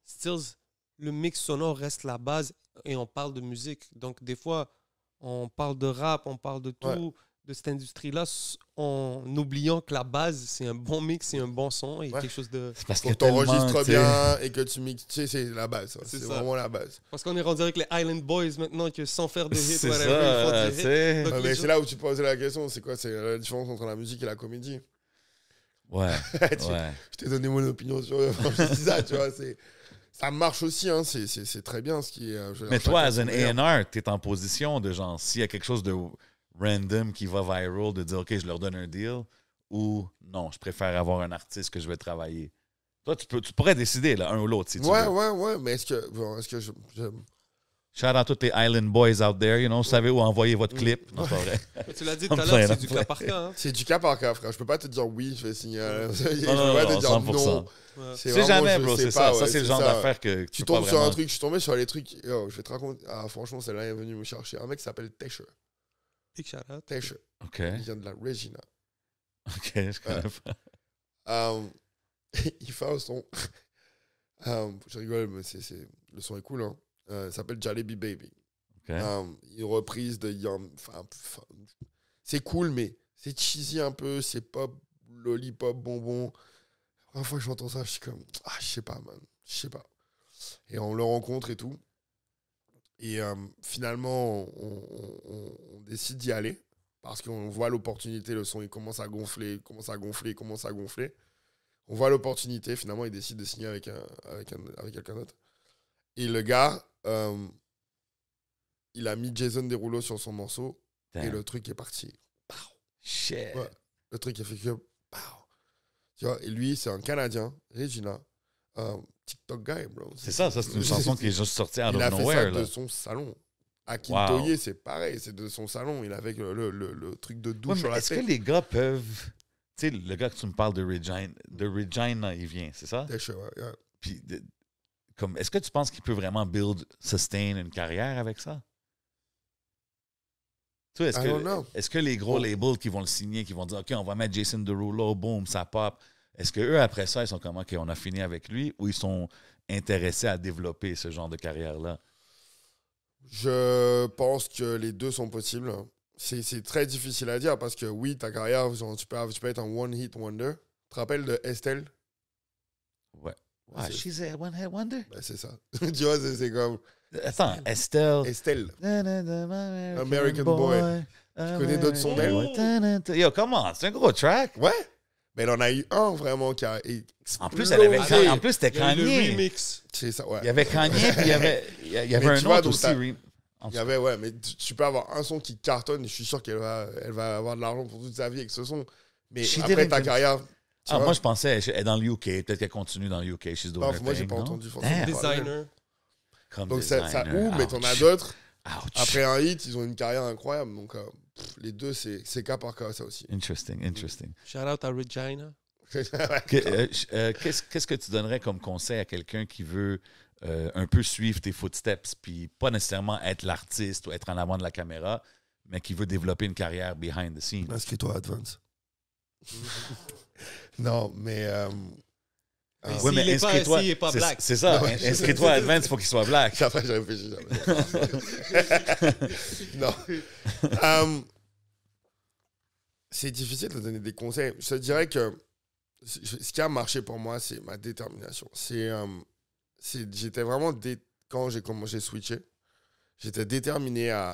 S1: Stills, le mix sonore reste la base et on parle de musique. Donc, des fois, on parle de rap, on parle de tout de cette industrie-là en oubliant que la base, c'est un bon mix, c'est un bon son et quelque chose de. C'est parce que, tu bien
S3: et que tu mixes. Tu sais, c'est la base. C'est vraiment la base. Parce qu'on est rendu avec les Island Boys maintenant que sans faire des hits, whatever, ça, Mais c'est là où tu posais la question c'est quoi C'est la différence entre la musique et la comédie
S4: Ouais. Je
S3: t'ai donné mon opinion sur ça, tu vois. ça marche aussi, hein, c'est très bien ce qui euh, Mais toi, as an hein. A&R, es en position
S2: de genre, s'il y a quelque chose de random qui va viral de dire OK, je leur donne un deal ou non, je préfère avoir un artiste que je vais travailler. Toi, tu, peux, tu pourrais décider là, un ou l'autre si tu ouais, veux.
S3: Ouais, ouais, ouais, mais est-ce que, est-ce que je, je...
S2: Shout out tous les Island Boys out there, you know, vous savez où envoyer votre mm. clip. c'est vrai. tu l'as dit tout à l'heure, c'est du
S3: cas par cas. Hein. C'est du cas par cas, frère. Je peux pas te dire oui, je vais signer. je peux pas te dire non. C'est, jamais, bro, c'est ça. ça, c'est le genre d'affaire que, Tu tombes sur un truc, je suis tombé sur les trucs. je vais te raconter. Ah, franchement, celle-là est venue me chercher. Un mec qui s'appelle Tesher. Il vient de la Regina. OK, um, il fait un son. Um, je rigole, mais c'est, c'est... le son est cool. Hein. ça euh, s'appelle Jalebi Baby. Okay. une um, reprise de Yum. c'est cool, mais c'est cheesy un peu. C'est pop, lollipop, bonbon. La première fois que j'entends ça, je suis comme, ah, je sais pas, man. Je sais pas. Et on le rencontre et tout. Et euh, finalement, on, décide d'y aller parce qu'on voit l'opportunité, le son il commence à gonfler, commence à gonfler, commence à gonfler. On voit l'opportunité, finalement il décide de signer avec, avec, quelqu'un d'autre. Et le gars, euh, il a mis Jason rouleaux sur son morceau et le truc est parti. le truc est fait que. Tu vois, et lui, c'est un Canadien, Regina. Euh, TikTok guy, bro. C'est ça, ça c'est une chanson qui est juste sortie out il a fait Ça de son salon. Akintoye, wow. c'est pareil, c'est de son salon. Il avait le, truc de douche sur la tête. Est-ce que les
S2: gars peuvent. Tu sais, le gars que tu me parles de Regina, de Regina il vient, c'est ça? est-ce que tu penses qu'il peut vraiment build, sustain une carrière avec ça? Est-ce que, que, les gros oh. labels qui vont le signer, qui vont dire OK, on va mettre Jason Derulo, boom, ça pop. Est-ce qu'eux, après ça, ils sont comme, OK, on a fini avec lui ou ils sont intéressés à développer ce genre de carrière-là?
S3: Je pense que les deux sont possibles. C'est très difficile à dire parce que oui, ta carrière, tu, peux, être un one-hit wonder. Tu te rappelles de Estelle? Ouais. Ah, she's
S2: a one-hit wonder?
S3: Ben, c'est ça. tu vois, c'est comme... Attends, Estelle. Estelle.
S2: American, Boy. Tu connais d'autres sons d'elle?
S3: Yo, on, C'est un gros track. Ouais. Mais on a eu un vraiment qui a. En plus, elle avait, en plus, c'était Kanye. remix. Ça, ouais. Il y avait Kanye, puis il y avait, il y avait un autre aussi. Il y avait, ouais, mais tu, peux avoir un son qui cartonne, et je suis sûr qu'elle va, elle va avoir de l'argent pour toute sa vie avec ce son. Mais après ta carrière. Ah, moi, je
S2: pensais, elle est dans le UK, peut-être qu'elle continue dans le UK. She's doing non, moi, j'ai pas entendu forcément. Designer. Comme Donc, designer. ça, ça ouvre, mais t'en as d'autres. Après
S3: un hit, ils ont une carrière incroyable. Donc, euh, les deux, c'est cas par cas, ça aussi.
S2: Interesting, interesting.
S3: Shout out à Regina. Euh,
S2: euh, qu'est-ce que tu donnerais comme conseil à quelqu'un qui veut euh, un peu suivre tes footsteps, puis pas nécessairement être l'artiste ou être en avant de la caméra, mais qui veut développer une carrière behind the scenes? Inscris-toi Advance.
S3: non, mais.
S2: Ah. il mais pas black. C'est ça, inscris-toi à Advance, pour
S3: qu'il soit black. Après, j'ai réfléchi. non. Um, c'est difficile de donner des conseils. Je te dirais que ce qui a marché pour moi, c'est ma détermination. C'est, um, j'étais vraiment dès quand j'ai commencé à switcher, j'étais déterminé à,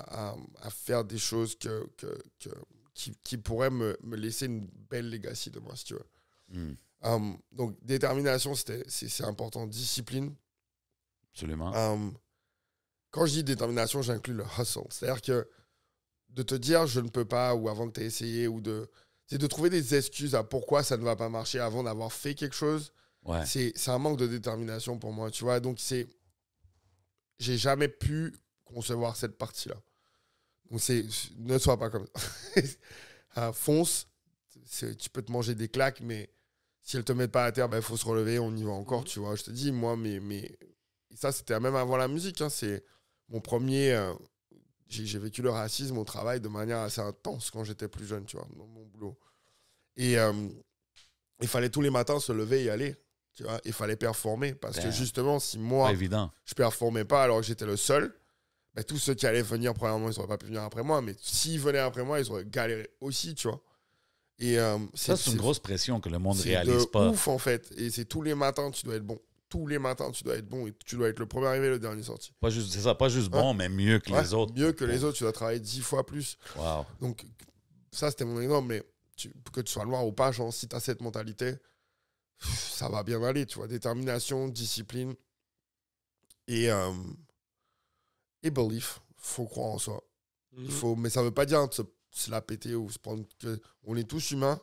S3: à, faire des choses que, que, qui, qui, pourraient me, me, laisser une belle legacy de moi, si tu veux. Hmm. Hum, donc, détermination, c'est important. Discipline. Absolument. Hum, quand je dis détermination, j'inclus le hustle. C'est-à-dire que de te dire je ne peux pas ou avant que tu essayé ou de. C'est de trouver des excuses à pourquoi ça ne va pas marcher avant d'avoir fait quelque chose. Ouais. C'est un manque de détermination pour moi, tu vois. Donc, c'est. J'ai jamais pu concevoir cette partie-là. Donc, c'est. Ne sois pas comme ça. Ah, fonce. Tu peux te manger des claques, mais si elle te met pas à terre, il bah, faut se relever, on y va encore, mhm. tu vois. Je te dis, moi, mais. mais... ça, c'était même avant la musique. Hein, c'est mon premier. Euh, j'ai vécu le racisme au travail de manière assez intense quand j'étais plus jeune, tu vois, dans mon boulot. Et euh, il fallait tous les matins se lever et y aller. Tu vois, il fallait performer. Parce que justement, si moi, je je performais pas alors que j'étais le seul, bah, tous ceux qui allaient venir, premièrement, ils n'auraient pas pu venir après moi. Mais s'ils venaient après moi, ils auraient galéré aussi, tu vois. Euh, ça, c'est une grosse pression que le monde ne réalise de pas. ouf, en fait. Et c'est tous les matins, tu dois être bon. Tous les matins, tu dois être bon et tu dois être le premier arrivé, le dernier sorti.
S2: Pas juste, c'est ça, pas juste bon, mais mieux que les autres.
S3: Mieux que les autres, tu dois travailler dix fois plus. Donc, ça, c'était mon exemple, mais que tu sois noir ou pas, genre, si tu as cette mentalité, ça va bien aller, tu vois. Détermination, discipline et, euh, et belief. Faut croire en soi. Mhm. Il Faut, mais ça veut pas dire de se se la péter ou se prendre. On est tous humains.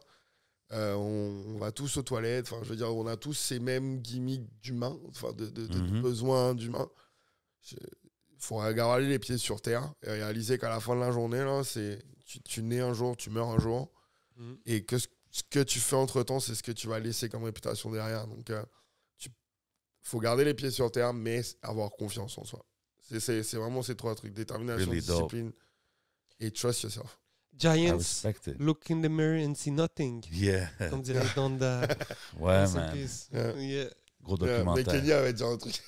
S3: Euh, on, va tous aux toilettes. Enfin, je veux dire, on a tous ces mêmes gimmicks d'humains, enfin, de, de, mhm. besoins d'humains. Il faut garder les pieds sur terre et réaliser qu'à la fin de la journée, là, c'est tu, tu, nais un jour, tu meurs un jour. Mhm. Et que ce, que tu fais entre temps, c'est ce que tu vas laisser comme réputation derrière. Donc, il euh, faut garder les pieds sur terre, mais avoir confiance en soi. C'est vraiment ces trois trucs détermination, discipline et trust yourself. Giants look in the mirror and see nothing. Yeah. Comme dirait Donda. ouais, man. Yeah. Gros documentaire. Mais Kenya avait dit un truc.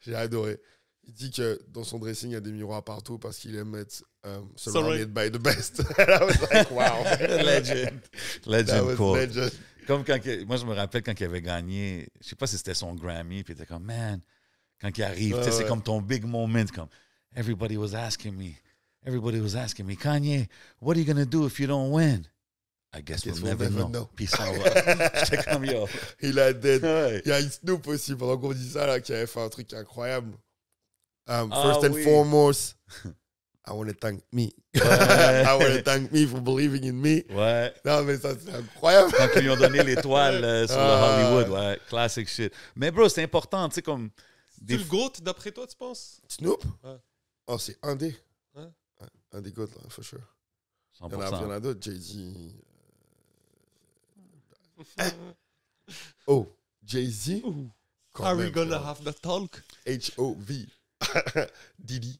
S3: J'ai adoré. Il dit que dans son dressing, il y a des miroirs partout parce qu'il aime être um, surrounded by the best. I was like, wow. legend. Legend, cool. legend. Comme quand, moi, je me
S2: rappelle quand il avait gagné, je ne sais pas si c'était son Grammy, puis il était comme, man, quand il arrive, c'est comme ton big moment, comme, everybody was asking me everybody was asking me, Kanye, what are you gonna do if you don't win? I guess, I guess we'll, we'll never, never know. know. Peace
S4: out. comme
S3: yo. Il a dead. Il y a Snoop aussi pendant qu'on dit ça là qui avait fait un truc incroyable. Um, ah first and foremost, I want to thank me. Ouais. I want to thank me for believing in me. Ouais. Non mais ça c'est incroyable. Quand ils lui ont donné l'étoile euh, sur
S2: le ah. Hollywood, ouais, classic shit. Mais bro, c'est important, tu sais comme. Des... le goat d'après toi, tu penses? Snoop?
S3: Oh c'est un des un des là, for sure. Il y en a, d'autres, Jay-Z. Euh, hein? oh, Jay-Z. Are we gonna have the talk? H-O-V. Didi.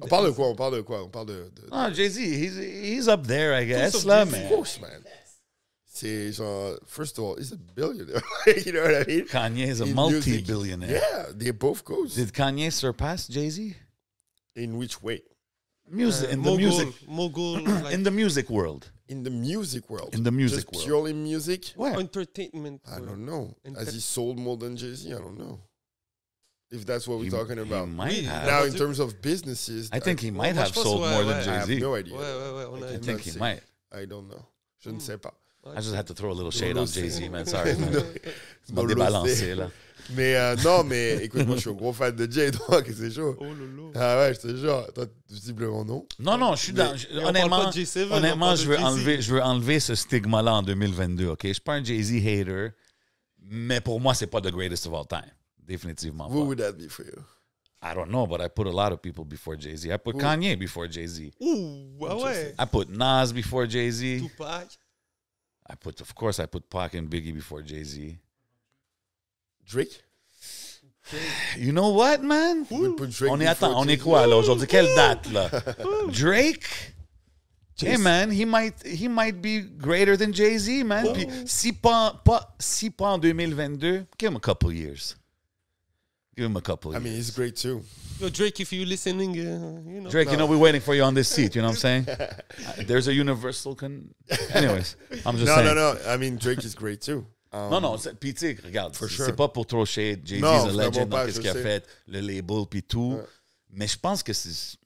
S3: On parle de quoi? On parle de quoi? On parle de. de... Ah, Jay-Z, he's, he's up there, I guess, là, man. Of course, man. C'est genre, first of all, he's a billionaire. you know what I mean? Kanye is a multi-billionaire. Yeah, they're both go. Did
S2: Kanye surpass Jay-Z? In which way?
S1: music uh, in Mogul, the music Mogul,
S2: like in the music world
S3: in the music world
S2: in the music Just world
S3: purely music what entertainment I don't know has he sold more than Jay Z I don't know if that's what he, we're talking about might have. now in terms of businesses I think he might have sold more than Jay Z I have no idea I, think he might I don't know je ne sais pas I just had to throw a little shade on Jay Z man sorry Mais euh, non, mais écoute, moi je suis un gros fan de Jay, donc c'est chaud. Oh lolo. Ah ouais, je te jure. Toi, visiblement non. Non, non, je suis
S2: dans. Honnêtement, je, veux enlever, je veux enlever ce stigma-là en 2022, OK? Je suis pas un Jay-Z hater, mais pour moi, c'est pas the greatest of all time. Définitivement Who pas. would that be for you? I don't know, but I put a lot of people before Jay-Z. I put Kanye before Jay-Z. Ouh, ah ouais. I put Nas before Jay-Z. Tupac. I put, of course, I put Pac and Biggie before Jay-Z. Drake. You know what, man? Drake. on est, attends, on est quoi, là, aujourd'hui? Quelle date, là? Drake? Hey man, he might, he might be greater than Jay-Z, man. Oh. Puis si pas, pas, si pas en 2022, give him a couple years. Give him a couple years. I mean, he's great too.
S1: Yo, Drake, if you're listening, uh, you know. Drake, no. you know, we're waiting
S2: for you on this seat, you know what I'm saying? There's a universal con. Anyways, I'm just no, saying. No, no,
S3: no. I mean, Drake is
S2: great too. Um, non, non, puis tu sais, regarde, c'est pas pour trop shade Jay-Z, The Legend, qu'est-ce qu'il a fait, le label, puis tout. Mais je pense que c'est.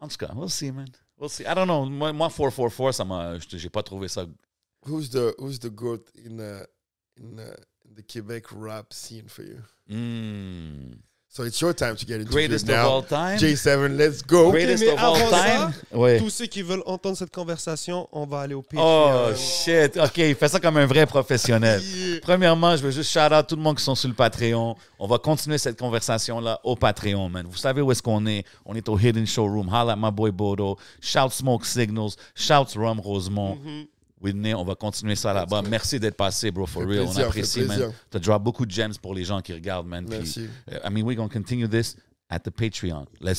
S2: En tout cas, we'll see, man. We'll see. I don't know. Moi, moi 444, ça m'a. J'ai pas trouvé ça.
S3: Who's the, who's the goat in, the, in, in, the Quebec rap scene for you? Mm. So it's your time to get into Greatest now. of all time. J7, let's go. Okay, Greatest of all time. Ça,
S2: Tous
S1: ceux qui veulent entendre cette conversation, on va aller au Patreon. Oh euh,
S2: shit. OK, il fait ça comme un vrai professionnel. Premièrement, je veux juste shout out tout le monde qui sont sur le Patreon. On va continuer cette conversation là au Patreon, man. Vous savez où est-ce qu'on est On est au Hidden Showroom. Holla at my boy Bodo. Shout Smoke Signals, shout Rum Rosemont. Mhm on va continuer ça là-bas. Merci d'être passé, bro, for real. on apprécie, man. Tu drop beaucoup de gems pour les gens qui regardent, man. Merci. Puis, euh, I mean, we're going to continue this at the Patreon. Let's